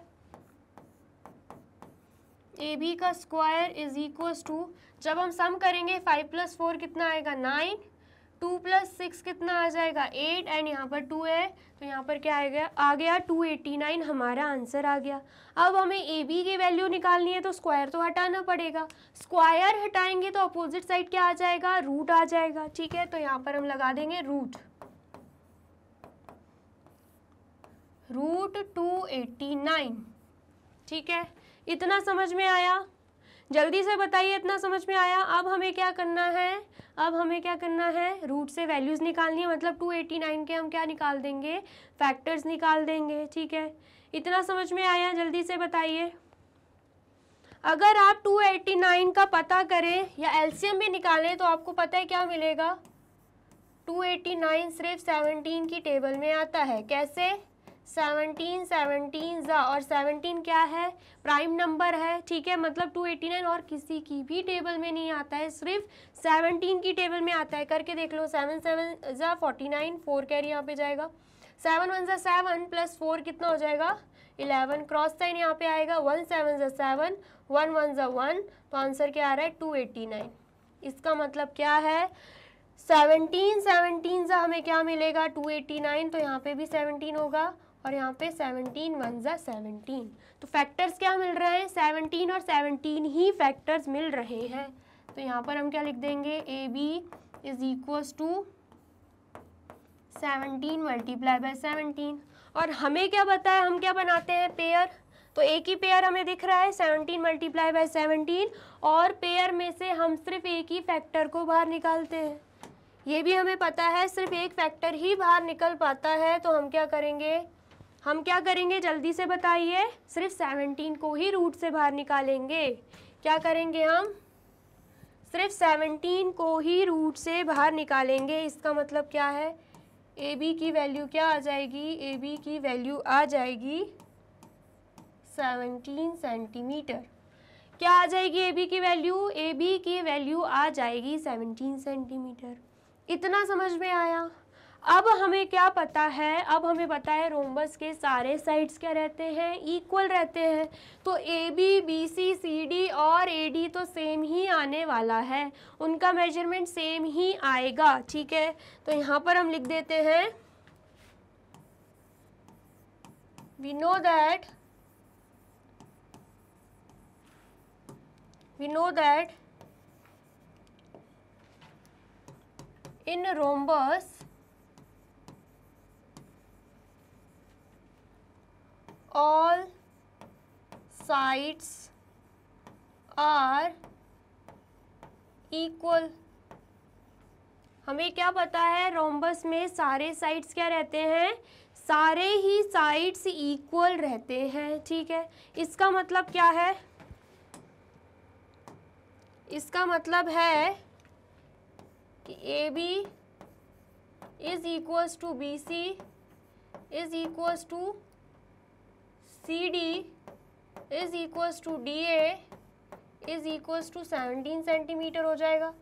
ए बी का स्क्वायर इज इक्वल्स टू जब हम सम करेंगे फाइव प्लस फोर कितना आएगा नाइन टू प्लस सिक्स कितना आ जाएगा एट एंड यहाँ पर टू है तो यहाँ पर क्या आ गया आ गया टू एट्टी नाइन हमारा आंसर आ गया अब हमें ए बी की वैल्यू निकालनी है तो स्क्वायर तो हटाना पड़ेगा स्क्वायर हटाएंगे तो अपोजिट साइड क्या आ जाएगा रूट आ जाएगा ठीक है तो यहाँ पर हम लगा देंगे root root two eighty nine ठीक है इतना समझ में आया जल्दी से बताइए इतना समझ में आया अब हमें क्या करना है अब हमें क्या करना है रूट से वैल्यूज़ निकालनी है मतलब 289 के हम क्या निकाल देंगे फैक्टर्स निकाल देंगे ठीक है इतना समझ में आया जल्दी से बताइए अगर आप 289 का पता करें या एलसीएम भी निकालें तो आपको पता है क्या मिलेगा 289 सिर्फ 17 की टेबल में आता है कैसे सेवनटीन सेवनटीन ज़ा और सेवनटीन क्या है प्राइम नंबर है ठीक है मतलब टू एटी नाइन और किसी की भी टेबल में नहीं आता है सिर्फ सेवनटीन की टेबल में आता है करके देख लो सेवन सेवन ज़ा फोर्टी नाइन फोर कैर यहाँ पे जाएगा सेवन वन ज़ा सेवन प्लस फोर कितना हो जाएगा इलेवन क्रॉस साइन यहाँ पे आएगा वन सेवन ज़ा सेवन वन वन ज़ा वन तो आंसर क्या आ रहा है टू एटी नाइन इसका मतलब क्या है सेवनटीन सेवनटीन ज़ा हमें क्या मिलेगा टू एटी नाइन तो यहाँ पे भी सेवनटीन होगा और यहाँ पे सेवनटीन वन ज़ा सेवनटीन तो फैक्टर्स क्या मिल रहे हैं सेवनटीन और सेवनटीन ही फैक्टर्स मिल रहे हैं तो यहाँ पर हम क्या लिख देंगे A B is equals to seventeen multiply by seventeen और हमें क्या पता है हम क्या बनाते हैं पेयर तो एक ही पेयर हमें दिख रहा है सेवनटीन मल्टीप्लाई बाय सेवनटीन और पेयर में से हम सिर्फ एक ही फैक्टर को बाहर निकालते हैं ये भी हमें पता है सिर्फ एक फैक्टर ही बाहर निकल पाता है तो हम क्या करेंगे हम क्या करेंगे जल्दी से बताइए सिर्फ सेवनटीन को ही रूट से बाहर निकालेंगे क्या करेंगे हम सिर्फ सेवनटीन को ही रूट से बाहर निकालेंगे इसका मतलब क्या है ए बी की वैल्यू क्या आ जाएगी ए बी की वैल्यू आ जाएगी सेवनटीन सेंटीमीटर क्या आ जाएगी ए बी की वैल्यू ए बी की वैल्यू आ जाएगी सेवनटीन सेंटीमीटर इतना समझ में आया अब हमें क्या पता है अब हमें पता है रोमबस के सारे साइड्स क्या रहते हैं इक्वल रहते हैं तो A B B C C D और ए डी तो सेम ही आने वाला है उनका मेजरमेंट सेम ही आएगा ठीक है तो यहाँ पर हम लिख देते हैं we know that we know that in rhombus all sides are equal हमें क्या पता है रोम्बस में सारे साइड्स क्या रहते हैं सारे ही साइड्स इक्वल रहते हैं ठीक है इसका मतलब क्या है इसका मतलब है कि A B is equals to B C is equals to C D is equals to D A is equals to seventeen centimetre हो जाएगा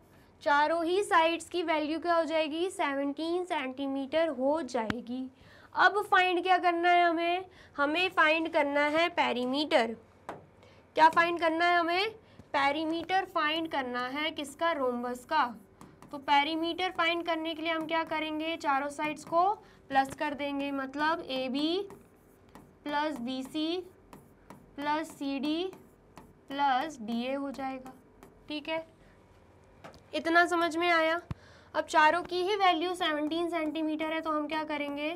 चारों ही साइड्स की वैल्यू क्या हो जाएगी सेवनटीन सेंटीमीटर हो जाएगी अब फाइंड क्या करना है हमें हमें फाइंड करना है पैरीमीटर क्या फाइंड करना है हमें पैरीमीटर फाइंड करना है किसका रोमबस का तो पैरीमीटर फाइंड करने के लिए हम क्या करेंगे चारों साइड्स को प्लस कर देंगे मतलब A B plus B C plus C D plus D A हो जाएगा ठीक है इतना समझ में आया अब चारों की ही वैल्यू 17 सेंटीमीटर है तो हम क्या करेंगे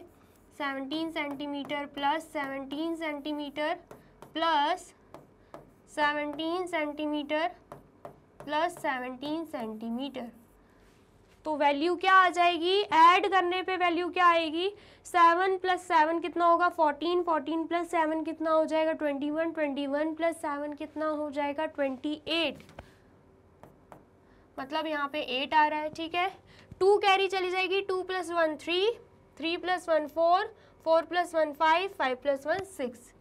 17 centimetre plus 17 centimetre plus 17 centimetre plus 17 centimetre तो वैल्यू क्या आ जाएगी ऐड करने पे वैल्यू क्या आएगी सेवन प्लस सेवन कितना होगा फोर्टीन फोर्टीन प्लस सेवन कितना हो जाएगा twenty one twenty one plus seven कितना हो जाएगा ट्वेंटी एट मतलब यहाँ पे एट आ रहा है ठीक है टू कैरी चली जाएगी two plus one three three plus one four four plus one five five plus one six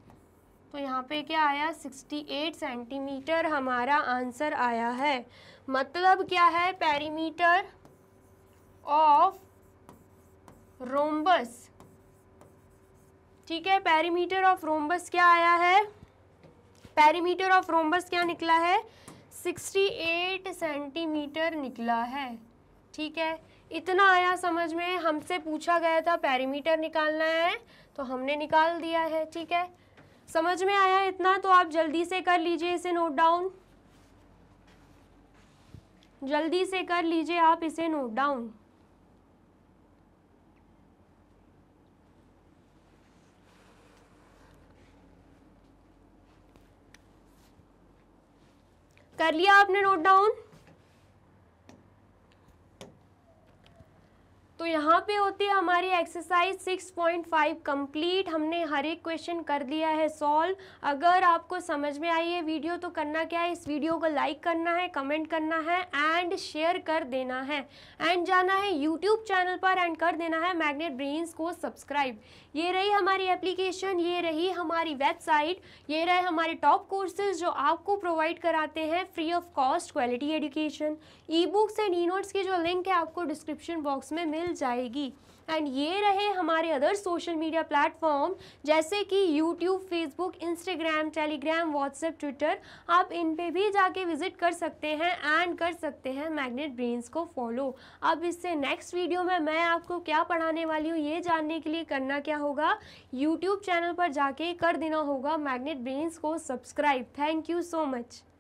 तो यहाँ पे क्या आया 68 सेंटीमीटर हमारा आंसर आया है मतलब क्या है पैरीमीटर ऑफ रोम्बस ठीक है पैरीमीटर ऑफ रोम्बस क्या आया है पैरीमीटर ऑफ रोम्बस क्या निकला है 68 सेंटीमीटर निकला है ठीक है इतना आया समझ में हमसे पूछा गया था पैरीमीटर निकालना है तो हमने निकाल दिया है ठीक है समझ में आया इतना तो आप जल्दी से कर लीजिए इसे नोट डाउन जल्दी से कर लीजिए आप इसे नोट डाउन कर लिया आपने नोट डाउन तो यहाँ पे होती है हमारी एक्सरसाइज 6.5 कंप्लीट हमने हर एक क्वेश्चन कर लिया है सॉल्व अगर आपको समझ में आई है वीडियो तो करना क्या है इस वीडियो को लाइक करना है कमेंट करना है एंड शेयर कर देना है एंड जाना है यूट्यूब चैनल पर एंड कर देना है मैग्नेट ब्रेन्स को सब्सक्राइब ये रही हमारी एप्लीकेशन ये रही हमारी वेबसाइट ये रहे हमारे टॉप कोर्सेज जो आपको प्रोवाइड कराते हैं free of cost quality education e books and e notes की जो लिंक है आपको डिस्क्रिप्शन बॉक्स में मिल जाएगी एंड ये रहे हमारे अदर सोशल मीडिया प्लेटफॉर्म जैसे कि YouTube Facebook Instagram Telegram WhatsApp Twitter आप इन पे भी जाके विजिट कर सकते हैं एंड कर सकते हैं मैग्नेट ब्रेन्स को फॉलो अब इससे नेक्स्ट वीडियो में मैं आपको क्या पढ़ाने वाली हूँ ये जानने के लिए करना क्या होगा यूट्यूब चैनल पर जाके कर देना होगा मैग्नेट ब्रेन्स को subscribe thank you so much